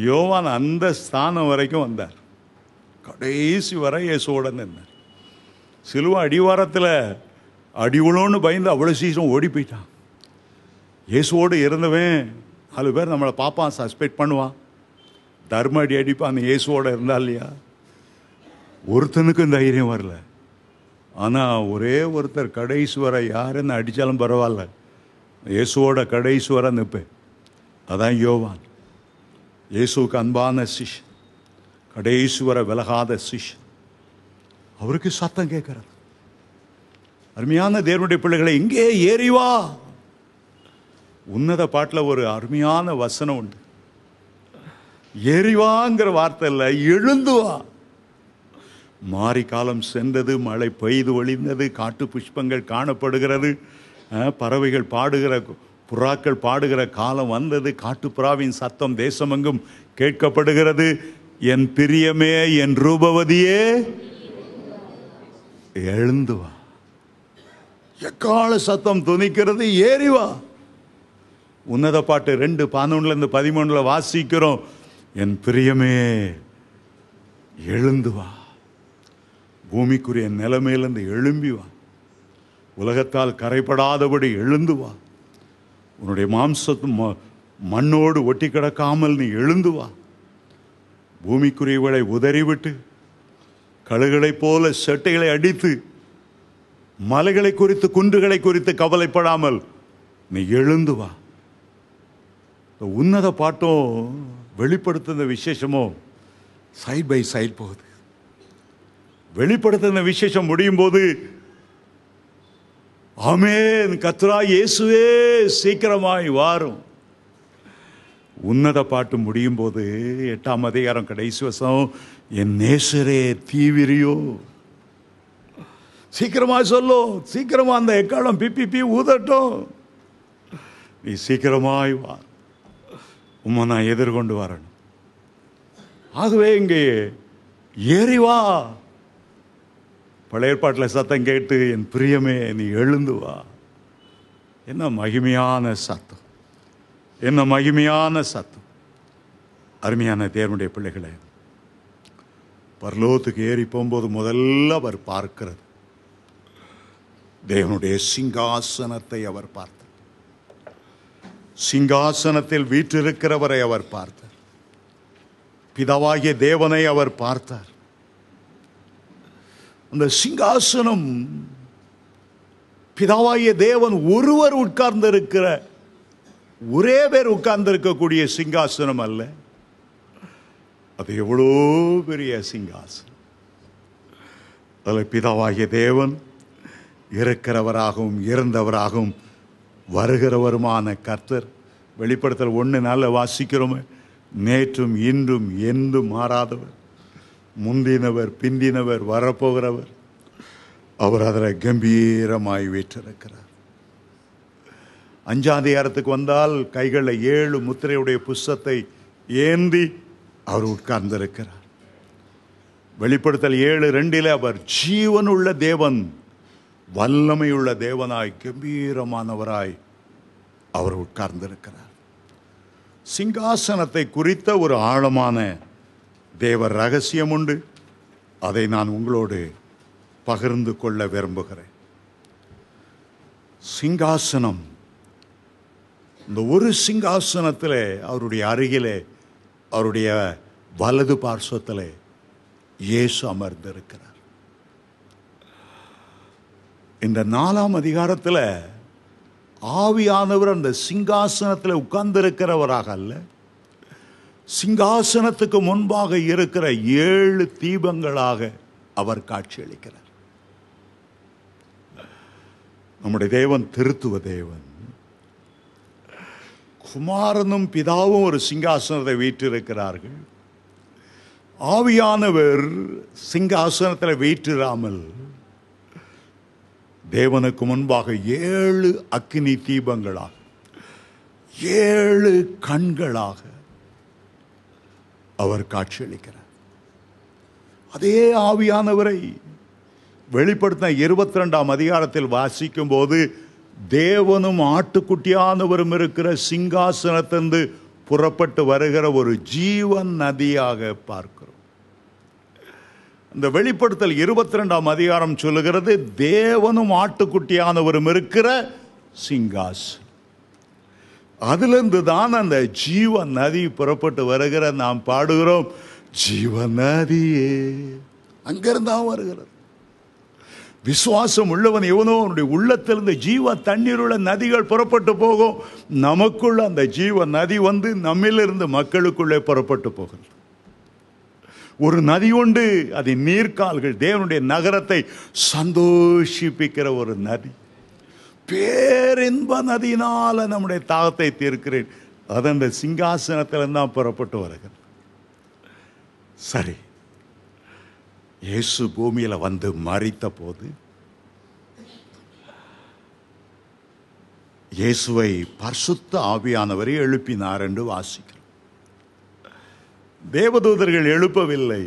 யோவான் அந்த ஸ்தானம் வரைக்கும் வந்தார் கடைசி வரை இயேசுவோட நின்றார் சிலுவை அடிவாரத்தில் அடிவுளோன்னு பயந்து அவ்வளோ சீசம் ஓடி போயிட்டான் இயேசுவோடு இருந்தவன் நாலு பேர் நம்மளை பார்ப்பான் சஸ்பெக்ட் பண்ணுவான் தர்ம அடி அடிப்பான் அந்த இயேசுவோடு இருந்தா இல்லையா ஒருத்தனுக்கும் தைரியம் வரல ஆனால் ஒரே ஒருத்தர் கடைசி வர யாருன்னு அடித்தாலும் பரவாயில்ல இயேசுவோட கடைசி வர நிற்பேன் அதான் யோவான் இயேசுக்கு அன்பான சிஷ் கடைசி வர விலகாத சிஷ் அவருக்கு சத்தம் கேட்குறது அருமையான தேவனுடைய பிள்ளைகளை இங்கே ஏறிவா உன்னத பாட்டில் ஒரு அருமையான வசனம் உண்டு எரிவாங்கிற வார்த்தை இல்லை எழுந்துவா மாறி காலம் சென்றது மழை பெய்து ஒழிந்தது காட்டு புஷ்பங்கள் காணப்படுகிறது பறவைகள் பாடுகிற புறாக்கள் பாடுகிற காலம் வந்தது புறாவின் சத்தம் தேசமெங்கும் கேட்கப்படுகிறது என் பிரியமே என் ரூபவதியே எழுந்துவா எக்கால சத்தம் துணிக்கிறது ஏறிவா உன்னத பாட்டு ரெண்டு பதினொன்றுலேருந்து பதிமூணில் வாசிக்கிறோம் என் பிரியமே எழுந்து வா பூமிக்குரிய நிலைமையிலேருந்து எழும்பி வா உலகத்தால் கரைப்படாதபடி எழுந்து வா உன்னுடைய மாம்சத்து மண்ணோடு ஒட்டி கிடக்காமல் நீ எழுந்து வா பூமிக்குரியவளை உதறிவிட்டு கழுகளைப் போல செட்டைகளை அடித்து மலைகளை குறித்து குன்றுகளை குறித்து கவலைப்படாமல் நீ எழுந்து வா உன்னத பாட்டும் வெளிப்படுத்துகிற விசேஷமும் சைட் பை சைட் போகுது வெளிப்படுத்துகிற விசேஷம் முடியும் போது ஆமேன் கத்ரா இயேசுவே சீக்கிரமாய் வாரும் உன்னத பாட்டு முடியும் போது எட்டாம் அதிகாரம் கடைசி வசம் என் நேசரே தீவிரியோ சீக்கிரமாக சொல்லும் சீக்கிரமாக அந்த எக்காலம் பிபிபி ஊதட்டும் நீ சீக்கிரமாய் வார் உம்மை நான் எதிர்கொண்டு வரணும் ஆகவே இங்கே ஏறிவா பழைய ஏற்பாட்டில் சத்தம் கேட்டு என் பிரியமே நீ எழுந்து வா என்ன மகிமையான சத்தம் என்ன மகிமையான சத்தம் அருமையான தேவனுடைய பிள்ளைகளே பர்லோத்துக்கு ஏறி போகும்போது முதல்ல அவர் பார்க்கிறது தேவனுடைய சிங்காசனத்தை அவர் பார்த்தார் சிங்காசனத்தில் வீற்றிருக்கிறவரை அவர் பார்த்தார் பிதாவாகிய தேவனை அவர் பார்த்தார் அந்த சிங்காசனம் பிதாவாகிய தேவன் ஒருவர் உட்கார்ந்திருக்கிற ஒரே பேர் உட்கார்ந்திருக்கக்கூடிய சிங்காசனம் அல்ல அது எவ்வளோ பெரிய சிங்காசனம் அதில் பிதாவாகிய தேவன் இருக்கிறவராகவும் இருந்தவராகவும் வருகிறவருமான கர்த்தர் வெளிப்படுத்தல் ஒன்று நல்ல வாசிக்கிறோமே நேற்றும் இன்றும் என்றும் மாறாதவர் முந்தினவர் பிந்தினவர் வரப்போகிறவர் அவர் அதில் கம்பீரமாய் வீற்றிருக்கிறார் அஞ்சாதிகாரத்துக்கு வந்தால் கைகளில் ஏழு முத்திரையுடைய புஷ்பத்தை ஏந்தி அவர் உட்கார்ந்திருக்கிறார் வெளிப்படுத்தல் ஏழு ரெண்டில் அவர் ஜீவனுள்ள தேவன் வல்லமையுள்ள தேவனாய் கம்பீரமானவராய் அவர் உட்கார்ந்திருக்கிறார் சிங்காசனத்தை குறித்த ஒரு ஆழமான தேவ ரகசியம் உண்டு அதை நான் உங்களோடு பகிர்ந்து கொள்ள விரும்புகிறேன் சிங்காசனம் இந்த ஒரு சிங்காசனத்தில் அவருடைய அருகிலே அவருடைய வலது பார்சத்தில் இயேசு அமர்ந்திருக்கிறார் இந்த நாலாம் அதிகாரத்தில் ஆவியானவர் அந்த சிங்காசனத்தில் உட்கார்ந்திருக்கிறவராக அல்ல சிங்காசனத்துக்கு முன்பாக இருக்கிற ஏழு தீபங்களாக அவர் காட்சியளிக்கிறார் நம்முடைய தேவன் திருத்துவ தேவன் குமாரனும் பிதாவும் ஒரு சிங்காசனத்தை வீற்றிருக்கிறார்கள் ஆவியானவர் சிங்காசனத்தில் வீற்றிராமல் தேவனுக்கு முன்பாக ஏழு அக்கினி தீபங்களாக ஏழு கண்களாக அவர் காட்சியளிக்கிறார் அதே ஆவியானவரை வெளிப்படுத்தின இருபத்தி ரெண்டாம் அதிகாரத்தில் வாசிக்கும் போது தேவனும் ஆட்டுக்குட்டியானவரும் இருக்கிற சிங்காசனத்திலிருந்து புறப்பட்டு வருகிற ஒரு ஜீவன் நதியாக பார்க்கும் இந்த வெளிப்படுத்தல் இருபத்தி ரெண்டாம் அதிகாரம் சொல்லுகிறது தேவனும் ஆட்டுக்குட்டியானவரும் இருக்கிற சிங்காஸ் அதுலேருந்து தான் அந்த ஜீவ நதி புறப்பட்டு வருகிற நாம் பாடுகிறோம் ஜீவ நதியே அங்கிருந்தான் வருகிறது விசுவாசம் உள்ளவன் எவனோ அவனுடைய உள்ளத்திலிருந்து ஜீவ தண்ணீர் உள்ள நதிகள் புறப்பட்டு போகும் நமக்குள்ள அந்த ஜீவ நதி வந்து நம்மிலிருந்து மக்களுக்குள்ளே புறப்பட்டு போகிறது ஒரு நதி உண்டு அதை நீர்க்கால்கள் தேவனுடைய நகரத்தை சந்தோஷிப்பிக்கிற ஒரு நதி பேரின்ப நதியினால் நம்முடைய தாகத்தை தீர்க்கிறேன் அது அந்த சிங்காசனத்திலிருந்து புறப்பட்டு வருகிறது சரி இயேசு பூமியில் வந்து மறித்த போது இயேசுவை பர்சுத்த ஆவியானவரை எழுப்பினார் என்று வாசிக்கிறார் தேவதூதர்கள் எழுப்பவில்லை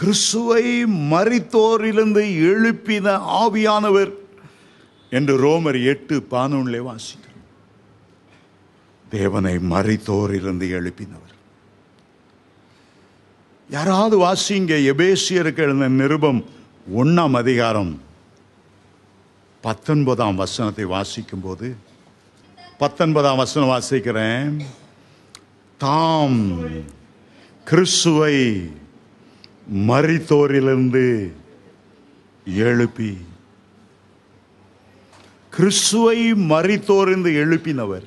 கிறிஸ்துவை மறித்தோரிலிருந்து எழுப்பின ஆவியானவர் என்று ரோமர் எட்டு பானூனிலே வாசிக்கிறார் தேவனை மறைத்தோரிலிருந்து எழுப்பினவர் யாராவது வாசிங்க எபேசியருக்கு எழுந்த நிருபம் ஒன்றாம் அதிகாரம் பத்தொன்பதாம் வசனத்தை வாசிக்கும்போது பத்தொன்பதாம் வசனம் வாசிக்கிறேன் தாம் கிறிஸ்துவை மறித்தோரிலிருந்து எழுப்பி கிறிஸ்துவை மறித்தோரிந்து எழுப்பினவர்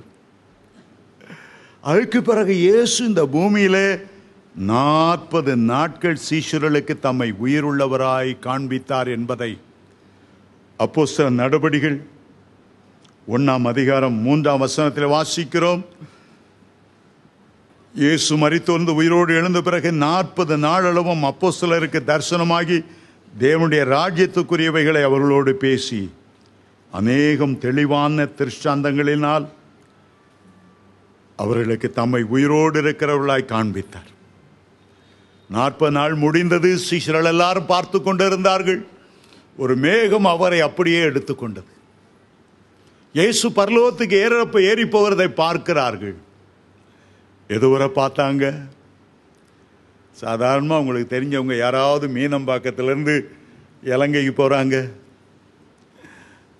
அதுக்கு பிறகு இயேசு இந்த பூமியிலே நாற்பது நாட்கள் சீஷர்களுக்கு தம்மை உயிருள்ளவராய் காண்பித்தார் என்பதை அப்போ நடவடிக்கைகள் ஒன்றாம் அதிகாரம் மூன்றாம் வசனத்தில் வாசிக்கிறோம் இயேசு மறித்தொழுந்து உயிரோடு எழுந்த பிறகு நாற்பது நாள் அளவும் அப்போ சிலருக்கு தரிசனமாகி தேவனுடைய ராஜ்யத்துக்குரியவைகளை அவர்களோடு பேசி அநேகம் தெளிவான திருஷ்டாந்தங்களினால் அவர்களுக்கு தம்மை உயிரோடு இருக்கிறவர்களாய் காண்பித்தார் நாற்பது நாள் முடிந்தது சீஷர்கள் எல்லாரும் பார்த்து கொண்டிருந்தார்கள் ஒரு மேகம் அவரை அப்படியே எடுத்துக்கொண்டது இயேசு பரலோகத்துக்கு ஏறப்ப ஏறி பார்க்கிறார்கள் எதுவரை பார்த்தாங்க சாதாரணமாக உங்களுக்கு தெரிஞ்சவங்க யாராவது மீனம்பாக்கத்துலேருந்து இலங்கைக்கு போகிறாங்க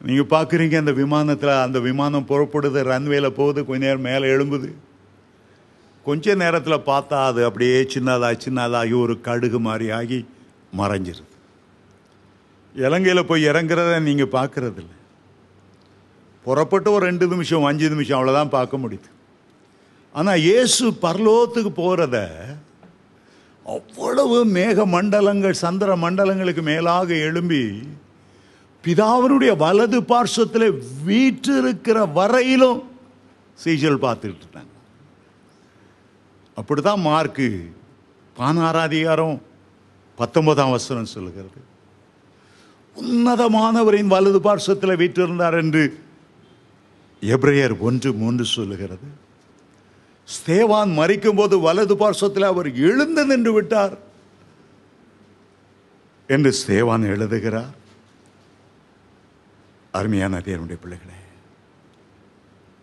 நீங்கள் பார்க்குறீங்க அந்த விமானத்தில் அந்த விமானம் புறப்படுது ரன்வேல போகுது கொஞ்ச நேரம் மேலே எழும்புது கொஞ்ச நேரத்தில் பார்த்தா அது அப்படியே சின்னதாக சின்னதாகி ஒரு கடுகு மாதிரி ஆகி மறைஞ்சிருது இலங்கையில் போய் இறங்குறத நீங்கள் பார்க்குறதில்ல புறப்பட்டு ஒரு ரெண்டு நிமிஷம் அஞ்சு நிமிஷம் அவ்வளோதான் பார்க்க முடியுது ஆனால் இயேசு பரலோகத்துக்கு போகிறத அவ்வளவு மேக மண்டலங்கள் சந்திர மண்டலங்களுக்கு மேலாக எழும்பி பிதாவினுடைய வலது பார்শ্বத்தில் வீற்றிருக்கிற வரையிலும் சீசல் பார்த்துக்கிட்டு இருந்தாங்க அப்படி தான் மார்க்கு பானாராதிகாரம் பத்தொன்பதாம் வசனம் சொல்லுகிறது உன்னதமானவரின் வலது பார்சத்தில் வீற்றிருந்தார் என்று எப்ரையர் ஒன்று மூன்று சொல்லுகிறது ஸ்தேவான் போது வலது பார்சத்தில் அவர் எழுந்து நின்று விட்டார் என்று ஸ்தேவான் எழுதுகிறார் அருமையான தேவனுடைய பிள்ளைகளே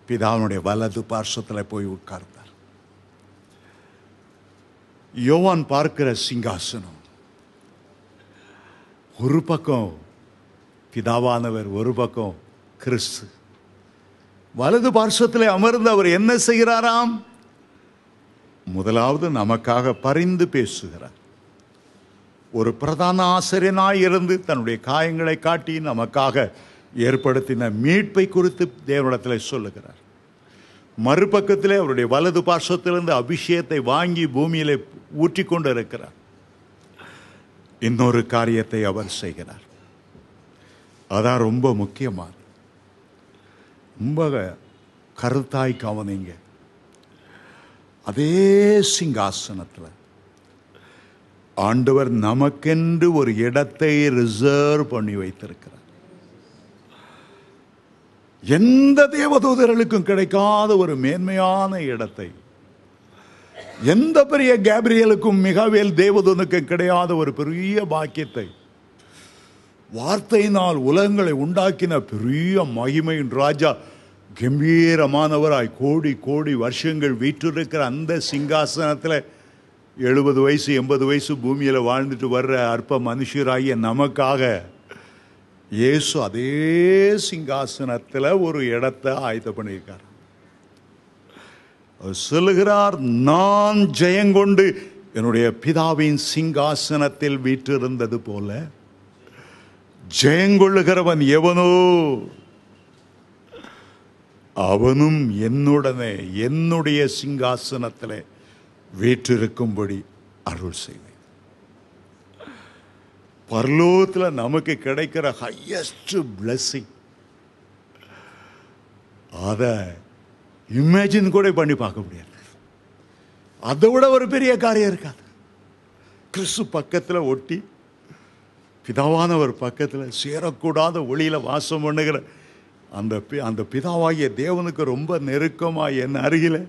பிதாவுடைய வலது பார்சத்தில் போய் உட்கார்ந்தார் யோவான் பார்க்கிற சிங்காசனம் ஒரு பக்கம் பிதாவானவர் ஒரு பக்கம் கிறிஸ்து வலது பார்சத்தில் அமர்ந்து அவர் என்ன செய்கிறாராம் முதலாவது நமக்காக பரிந்து பேசுகிறார் ஒரு பிரதான ஆசிரியனாய் இருந்து தன்னுடைய காயங்களை காட்டி நமக்காக ஏற்படுத்தின மீட்பை குறித்து தேவனிடத்தில் சொல்லுகிறார் மறுபக்கத்திலே அவருடைய வலது பார்শ্বத்திலிருந்து அபிஷேகத்தை வாங்கி பூமியிலே ஊற்றி கொண்டு இருக்கிறார் இன்னொரு காரியத்தை அவர் செய்கிறார் அதான் ரொம்ப முக்கியமானது ரொம்ப கருத்தாய் கவனிங்க அதே சிங்காசனத்தில் ஆண்டவர் நமக்கென்று ஒரு இடத்தை ரிசர்வ் பண்ணி வைத்திருக்கிறார் எந்த தேவதூதர்களுக்கும் கிடைக்காத ஒரு மேன்மையான இடத்தை எந்த பெரிய கேப்ரியலுக்கும் மிகவேல் தேவதூதனுக்கும் கிடையாத ஒரு பெரிய பாக்கியத்தை வார்த்தையினால் உலகங்களை உண்டாக்கின பெரிய மகிமையின் ராஜா கம்பீரமானவராய் கோடி கோடி வருஷங்கள் வீற்றிருக்கிற அந்த சிங்காசனத்தில் எழுபது வயசு எண்பது வயசு பூமியில் வாழ்ந்துட்டு வர்ற அற்ப மனுஷராகிய நமக்காக இயேசு அதே சிங்காசனத்தில் ஒரு இடத்தை ஆயத்தம் பண்ணியிருக்கார் சொல்லுகிறார் நான் ஜெயங்கொண்டு என்னுடைய பிதாவின் சிங்காசனத்தில் வீற்றிருந்தது போல ஜெயங்கொள்ளுகிறவன் எவனோ அவனும் என்னுடனே என்னுடைய சிங்காசனத்தில் வீற்றிருக்கும்படி அருள் செய்வேன் பர்லோகத்தில் நமக்கு கிடைக்கிற ஹையஸ்ட் பிளஸ்ஸிங் அதை இமேஜின் கூட பண்ணி பார்க்க முடியாது அதை விட ஒரு பெரிய காரியம் இருக்காது கிறிஸ்து பக்கத்தில் ஒட்டி ஒரு பக்கத்தில் சேரக்கூடாத ஒளியில் வாசம் பண்ணுகிற அந்த பி அந்த பிதாவாகிய தேவனுக்கு ரொம்ப நெருக்கமாக என் அருகில்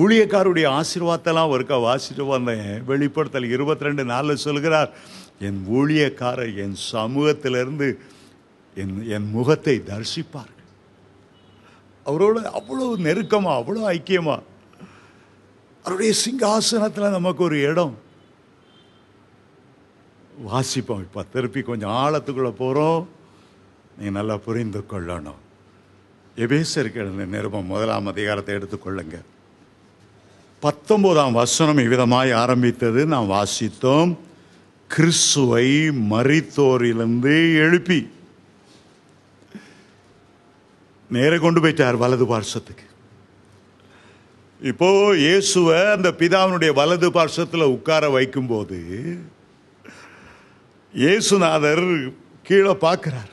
ஊழியக்காருடைய ஆசீர்வாதெல்லாம் ஒருக்கா வாசிட்டு வந்தேன் வெளிப்படுத்தல் இருபத்தி ரெண்டு நாளில் சொல்கிறார் என் ஊழியக்காரர் என் சமூகத்திலிருந்து என் என் முகத்தை தரிசிப்பார் அவரோட அவ்வளோ நெருக்கமாக அவ்வளோ ஐக்கியமாக அவருடைய சிங்காசனத்தில் நமக்கு ஒரு இடம் வாசிப்போம் இப்போ திருப்பி கொஞ்சம் ஆழத்துக்குள்ளே போகிறோம் நீங்கள் நல்லா புரிந்து கொள்ளணும் எபேசருக்கு எழுந்த நிருபம் முதலாம் அதிகாரத்தை எடுத்துக்கொள்ளுங்க பத்தொம்போதாம் வசனம் இவ்விதமாய் ஆரம்பித்தது நாம் வாசித்தோம் கிறிஸ்துவை மறித்தோரிலிருந்து எழுப்பி நேர கொண்டு போயிட்டார் வலது பார்சத்துக்கு இப்போ இயேசுவை அந்த பிதாவினுடைய வலது பார்சத்தில் உட்கார வைக்கும்போது இயேசுநாதர் கீழே பார்க்கிறார்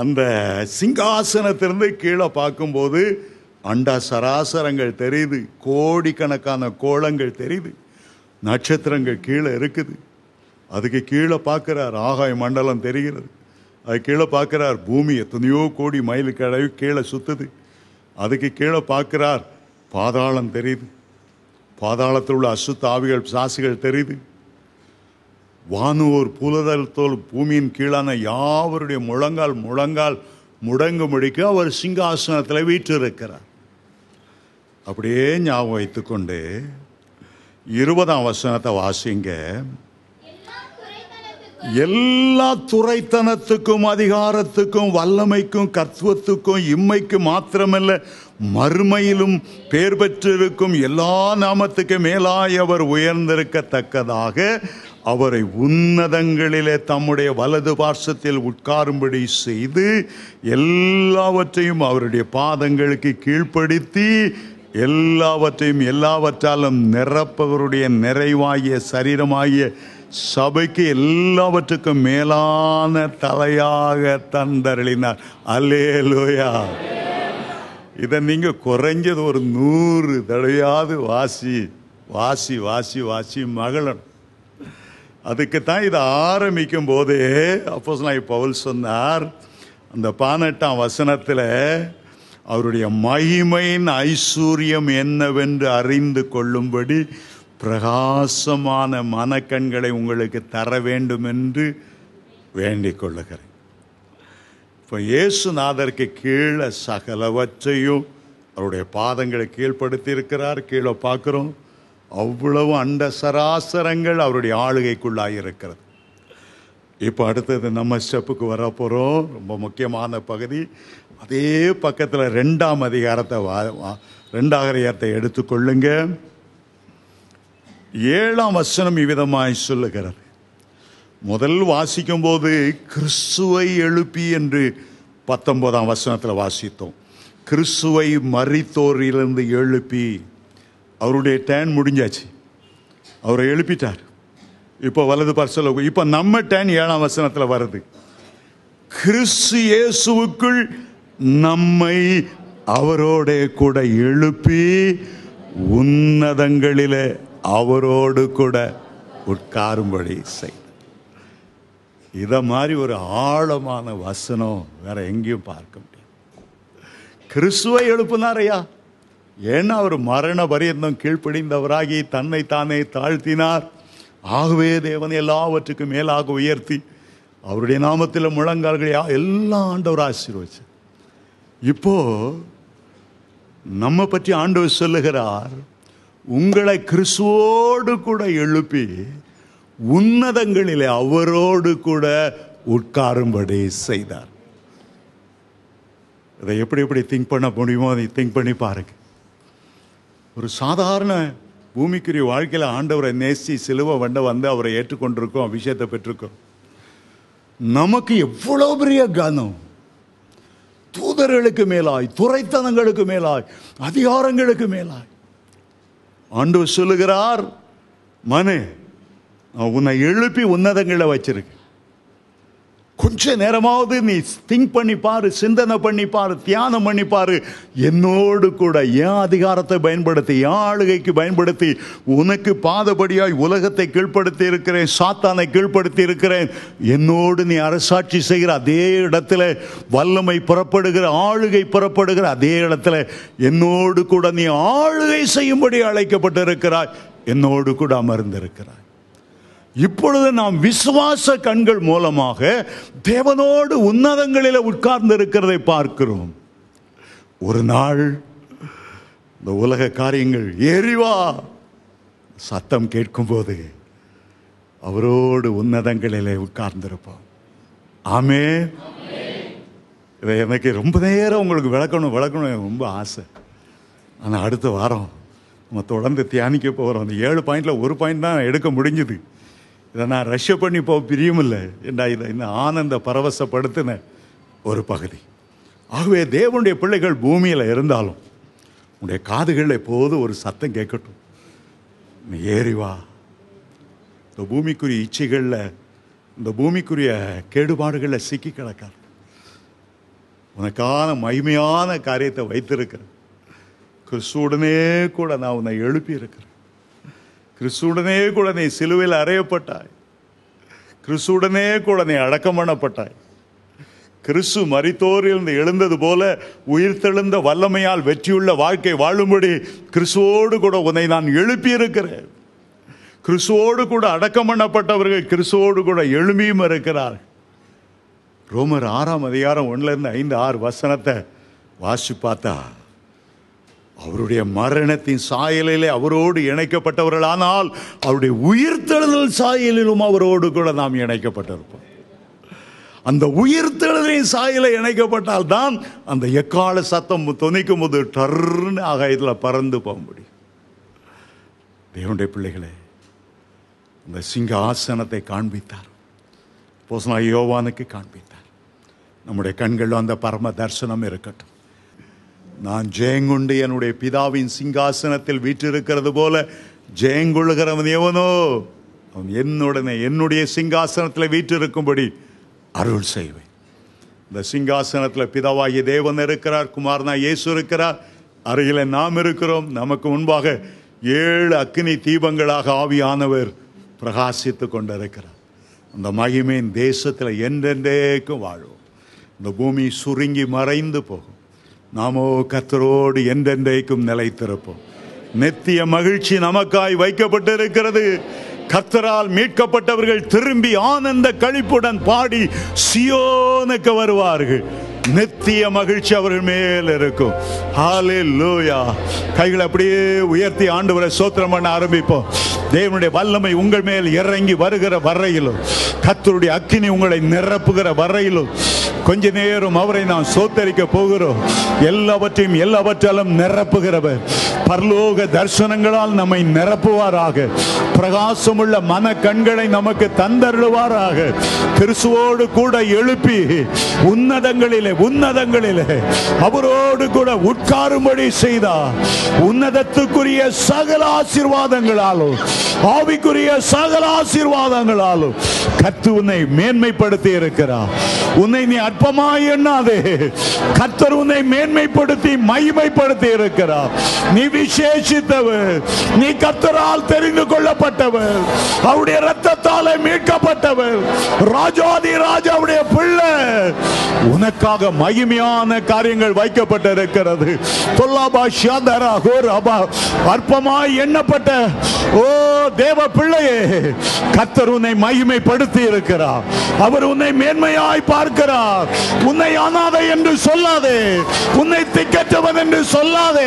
அந்த சிங்காசனத்திலிருந்து கீழே பார்க்கும்போது அண்டா சராசரங்கள் தெரியுது கோடிக்கணக்கான கோலங்கள் தெரியுது நட்சத்திரங்கள் கீழே இருக்குது அதுக்கு கீழே பார்க்குறார் ஆகாய மண்டலம் தெரிகிறது அது கீழே பார்க்குறார் பூமி எத்தனையோ கோடி மயிலுக்கு அளவு கீழே சுற்றுது அதுக்கு கீழே பார்க்குறார் பாதாளம் தெரியுது பாதாளத்தில் உள்ள அசுத்த ஆவிகள் சாசிகள் தெரியுது வானுவோர் புலதல் தோல் பூமியின் கீழான யாவருடைய முழங்கால் முழங்கால் முடங்கும்படிக்கு அவர் சிங்காசனத்தில் வீற்றிருக்கிறார் அப்படியே ஞாபகம் வைத்துக்கொண்டு இருபதாம் வசனத்தை வாசிங்க எல்லா துறைத்தனத்துக்கும் அதிகாரத்துக்கும் வல்லமைக்கும் கத்துவத்துக்கும் இம்மைக்கு மாத்திரமல்ல மறுமையிலும் பேர் பெற்றிருக்கும் எல்லா நாமத்துக்கும் மேலாய் அவர் உயர்ந்திருக்கத்தக்கதாக அவரை உன்னதங்களிலே தம்முடைய வலது பார்சத்தில் உட்காரும்படி செய்து எல்லாவற்றையும் அவருடைய பாதங்களுக்கு கீழ்ப்படுத்தி எல்லாவற்றையும் எல்லாவற்றாலும் நிரப்பவருடைய நிறைவாகிய சரீரமாகிய சபைக்கு எல்லாவற்றுக்கும் மேலான தலையாக தந்தருளினார் லோயா இதை நீங்கள் குறைஞ்சது ஒரு நூறு தடையாவது வாசி வாசி வாசி வாசி மகளன் அதுக்கு தான் இதை ஆரம்பிக்கும் போது அப்போஸ் நான் பவுல் சொன்னார் அந்த பானட்டாம் வசனத்தில் அவருடைய மகிமையின் ஐஸ்வர்யம் என்னவென்று அறிந்து கொள்ளும்படி பிரகாசமான மனக்கண்களை உங்களுக்கு தர வேண்டும் என்று வேண்டிக் கொள்ளுகிறேன் இப்போ இயேசுநாதருக்கு கீழே சகலவற்றையும் அவருடைய பாதங்களை கீழ்ப்படுத்தி இருக்கிறார் கீழே பார்க்குறோம் அவ்வளவு அண்ட சராசரங்கள் அவருடைய ஆளுகைக்குள்ளாக இருக்கிறது இப்போ அடுத்தது நம்ம ஸ்டெப்புக்கு வரப்போகிறோம் ரொம்ப முக்கியமான பகுதி அதே பக்கத்தில் ரெண்டாம் அதிகாரத்தை வா ரெண்டாம் அதிகாரத்தை எடுத்துக்கொள்ளுங்க ஏழாம் வசனம் இவ்விதமாய் சொல்லுகிறார் முதல் வாசிக்கும் போது கிறிஸ்துவை எழுப்பி என்று பத்தொன்பதாம் வசனத்தில் வாசித்தோம் கிறிஸ்துவை மறித்தோரிலிருந்து எழுப்பி அவருடைய டேன் முடிஞ்சாச்சு அவரை எழுப்பிட்டார் இப்போ வலது பரிசல இப்போ நம்ம டேன் ஏழாம் வசனத்தில் வருது கிறிஸ்து இயேசுவுக்குள் நம்மை அவரோட கூட எழுப்பி உன்னதங்களிலே அவரோடு கூட உட்காரும்படி செய் இதை மாதிரி ஒரு ஆழமான வசனம் வேற எங்கேயும் பார்க்க முடியாது கிறிஸ்துவை எழுப்புனாரையா ஏன்னா அவர் மரண பரியந்தம் கீழ்ப்படிந்தவராகி தன்னை தானே தாழ்த்தினார் ஆகவே தேவன் எல்லாவற்றுக்கும் மேலாக உயர்த்தி அவருடைய நாமத்தில் முழங்கால்கள் எல்லாம் ஆண்டவர் ஆசீர்வச்சு இப்போ நம்ம பற்றி ஆண்டவர் சொல்லுகிறார் உங்களை கிறிஸ்துவோடு கூட எழுப்பி உன்னதங்களிலே அவரோடு கூட உட்காரும்படி செய்தார் இதை எப்படி எப்படி திங்க் பண்ண முடியுமோ அதை திங்க் பண்ணி பாருங்கள் ஒரு சாதாரண பூமிக்குரிய வாழ்க்கையில் ஆண்டவரை நேசி சிலுவை வண்ட வந்து அவரை ஏற்றுக்கொண்டிருக்கோம் அபிஷேகத்தை பெற்றிருக்கோம் நமக்கு எவ்வளோ பெரிய கனம் தூதர்களுக்கு மேலாய் துறைத்தனங்களுக்கு மேலாய் அதிகாரங்களுக்கு மேலாய் ஆண்டவர் சொல்லுகிறார் மனு உன்னை எழுப்பி உன்னதங்களை வச்சிருக்கேன் கொஞ்ச நேரமாவது நீ திங்க் பண்ணி பாரு சிந்தனை பண்ணி பாரு தியானம் பண்ணி பாரு என்னோடு கூட என் அதிகாரத்தை பயன்படுத்தி என் ஆளுகைக்கு பயன்படுத்தி உனக்கு பாதபடியாய் உலகத்தை கீழ்ப்படுத்தி இருக்கிறேன் சாத்தானை கீழ்ப்படுத்தி இருக்கிறேன் என்னோடு நீ அரசாட்சி செய்கிற அதே இடத்துல வல்லமை புறப்படுகிற ஆளுகை புறப்படுகிற அதே இடத்துல என்னோடு கூட நீ ஆளுகை செய்யும்படி அழைக்கப்பட்டிருக்கிறாய் என்னோடு கூட அமர்ந்திருக்கிறாய் இப்பொழுது நாம் விசுவாச கண்கள் மூலமாக தேவனோடு உன்னதங்களில் உட்கார்ந்து இருக்கிறதை பார்க்கிறோம் ஒரு நாள் இந்த உலக காரியங்கள் எரிவா சத்தம் கேட்கும்போது அவரோடு உன்னதங்களிலே உட்கார்ந்திருப்போம் ஆமே இதை எனக்கு ரொம்ப நேரம் உங்களுக்கு விளக்கணும் விளக்கணும் ரொம்ப ஆசை ஆனால் அடுத்த வாரம் நம்ம தொடர்ந்து தியானிக்க போகிறோம் அந்த ஏழு பாயிண்டில் ஒரு பாயிண்ட் தான் எடுக்க முடிஞ்சுது இதை நான் ரஷ்ய பண்ணி போக பிரியமில்லை என்ன இதை இந்த ஆனந்த பரவசப்படுத்தின ஒரு பகுதி ஆகவே தேவனுடைய பிள்ளைகள் பூமியில் இருந்தாலும் உன்னுடைய காதுகளில் எப்போது ஒரு சத்தம் கேட்கட்டும் நீ ஏறி வா இந்த பூமிக்குரிய இச்சைகளில் இந்த பூமிக்குரிய கேடுபாடுகளில் சிக்கி கிடக்கார் உனக்கான மகிமையான காரியத்தை வைத்திருக்கிறேன் கிறிஸ்துவுடனே கூட நான் உன்னை எழுப்பியிருக்கிறேன் கிறிஸ்துடனே கூட நீ சிலுவையில் அறையப்பட்டாய் கிறிஸ்துடனே கூட நீ அடக்கம் பண்ணப்பட்டாய் கிறிஸ்து மரித்தோரிலிருந்து எழுந்தது போல உயிர்த்தெழுந்த வல்லமையால் வெற்றியுள்ள வாழ்க்கை வாழும்படி கிறிஸ்துவோடு கூட உன்னை நான் எழுப்பியிருக்கிறேன் கிறிஸ்துவோடு கூட அடக்கம் பண்ணப்பட்டவர்கள் கிறிஸ்துவோடு கூட எழுமியும் இருக்கிறார் ரோமர் ஆறாம் அதிகாரம் ஒன்றுலேருந்து ஐந்து ஆறு வசனத்தை வாசி பார்த்தா அவருடைய மரணத்தின் சாயலிலே அவரோடு இணைக்கப்பட்டவர்களானால் அவருடைய உயிர்த்தெழுதல் சாயலிலும் அவரோடு கூட நாம் இணைக்கப்பட்டிருப்போம் அந்த உயிர்த்தெழுதலின் சாயல இணைக்கப்பட்டால் தான் அந்த எக்கால சத்தம் துணிக்கும் போது டர்னு இதில் பறந்து போக முடியும் தேவனுடைய பிள்ளைகளே அந்த சிங்காசனத்தை காண்பித்தார் போசனா யோவானுக்கு காண்பித்தார் நம்முடைய கண்களில் அந்த பரம தரிசனம் இருக்கட்டும் நான் ஜெயங்குண்டு என்னுடைய பிதாவின் சிங்காசனத்தில் வீற்றிருக்கிறது போல ஜெயங்கொள்ளுகிறவன் எவனோ அவன் என்னுடனே என்னுடைய சிங்காசனத்தில் வீற்றிருக்கும்படி அருள் செய்வேன் இந்த சிங்காசனத்தில் பிதாவாகிய தேவன் இருக்கிறார் குமாரனா இயேசு இருக்கிறார் அருகில நாம் இருக்கிறோம் நமக்கு முன்பாக ஏழு அக்னி தீபங்களாக ஆவியானவர் பிரகாசித்து கொண்டிருக்கிறார் அந்த மகிமையின் தேசத்தில் என்றென்றேக்கும் வாழும் இந்த பூமி சுருங்கி மறைந்து போகும் நாமோ கத்தரோடு என்றென்றைக்கும் நிலைத்திருப்போம் நெத்திய மகிழ்ச்சி நமக்காய் வைக்கப்பட்டிருக்கிறது கத்தரால் மீட்கப்பட்டவர்கள் திரும்பி ஆனந்த கழிப்புடன் பாடி சியோனுக்கு வருவார்கள் நித்திய மகிழ்ச்சி அவர்கள் மேல் இருக்கும் லூயா கைகளை அப்படியே உயர்த்தி ஆண்டவரை சோத்திரம் பண்ண ஆரம்பிப்போம் தேவனுடைய வல்லமை உங்கள் மேல் இறங்கி வருகிற வரையிலும் கத்தருடைய அக்கினி உங்களை நிரப்புகிற வரையிலும் கொஞ்ச நேரம் அவரை நாம் சோத்தரிக்க போகிறோம் எல்லாவற்றையும் எல்லாவற்றாலும் நிரப்புகிறவர் பரலோக தர்சனங்களால் நம்மை நிரப்புவாராக பிரகாசமுள்ள மன கண்களை நமக்கு தந்தருவாராக கிறிஸ்துவோடு கூட எழுப்பி உன்னதங்களிலே உன்னதங்களிலே அவரோடு கூட உட்காரும்படி செய்தார் உன்னதத்துக்குரிய சகல ஆசீர்வாதங்களாலும் ஆவிக்குரிய சகல ஆசீர்வாதங்களாலும் கத்து உன்னை மேன்மைப்படுத்தி இருக்கிறார் உன்னை நீ அற்பமாய் எண்ணாதே கத்தர் உன்னை மேன்மைப்படுத்தி மகிமைப்படுத்தி இருக்கிறார் நீ விசேஷித்தவர் நீ கத்தரால் தெரிந்து கொள்ளப்பட்டவர் அவருடைய ரத்தத்தால மீட்கப்பட்டவர் ராஜாதி ராஜாவுடைய பிள்ளை உனக்காக மகிமையான காரியங்கள் வைக்கப்பட்டிருக்கிறது தொல்லாபா ஷாந்தரா ஹோர் அபா அற்பமாய் எண்ணப்பட்ட ஓ தேவ பிள்ளையே கத்தர் உன்னை மகிமைப்படுத்தி இருக்கிறார் அவர் உன்னை மேன்மையாய் பார்த்து பார்க்கிறார் உன்னை அனாதை என்று சொல்லாதே உன்னை திக்கற்றவன் என்று சொல்லாதே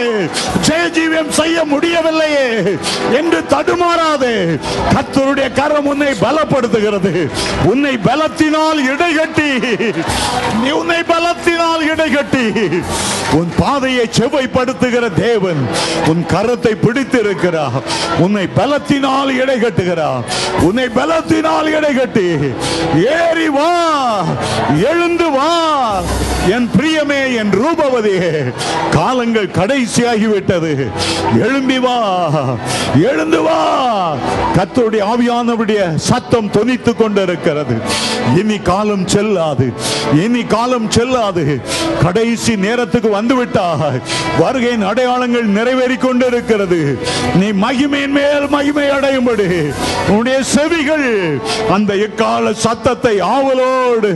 ஜெயஜீவியம் செய்ய முடியவில்லையே என்று தடுமாறாதே கத்தருடைய கரம் உன்னை பலப்படுத்துகிறது உன்னை பலத்தினால் இடைகட்டி நீ உன்னை பலத்தினால் இடைகட்டி உன் பாதையை செவ்வைப்படுத்துகிற தேவன் உன் கரத்தை பிடித்திருக்கிறார் உன்னை பலத்தினால் இடைகட்டுகிறார் உன்னை பலத்தினால் இடைகட்டி ஏறி வா எழுந்து வா என் பிரியமே என் ரூபவதே காலங்கள் கடைசியாகிவிட்டது எழும்பி வா எழுந்து வா கத்தருடைய ஆவியானவுடைய சத்தம் தொனித்து கொண்டிருக்கிறது இனி காலம் செல்லாது இனி காலம் செல்லாது கடைசி நேரத்துக்கு வந்துவிட்டா வருகையின் அடையாளங்கள் நிறைவேறி கொண்டிருக்கிறது நீ மகிமையின் மேல் மகிமை அடையும்படி உன்னுடைய செவிகள் அந்த இக்கால சத்தத்தை ஆவலோடு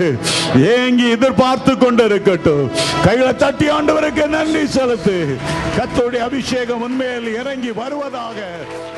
ஏங்கி எதிர்பார்த்து கொண்டு இருக்கட்டும் கையில தட்டி ஆண்டவருக்கு நன்றி செலுத்து கத்தோடைய அபிஷேகம் உண்மையில் இறங்கி வருவதாக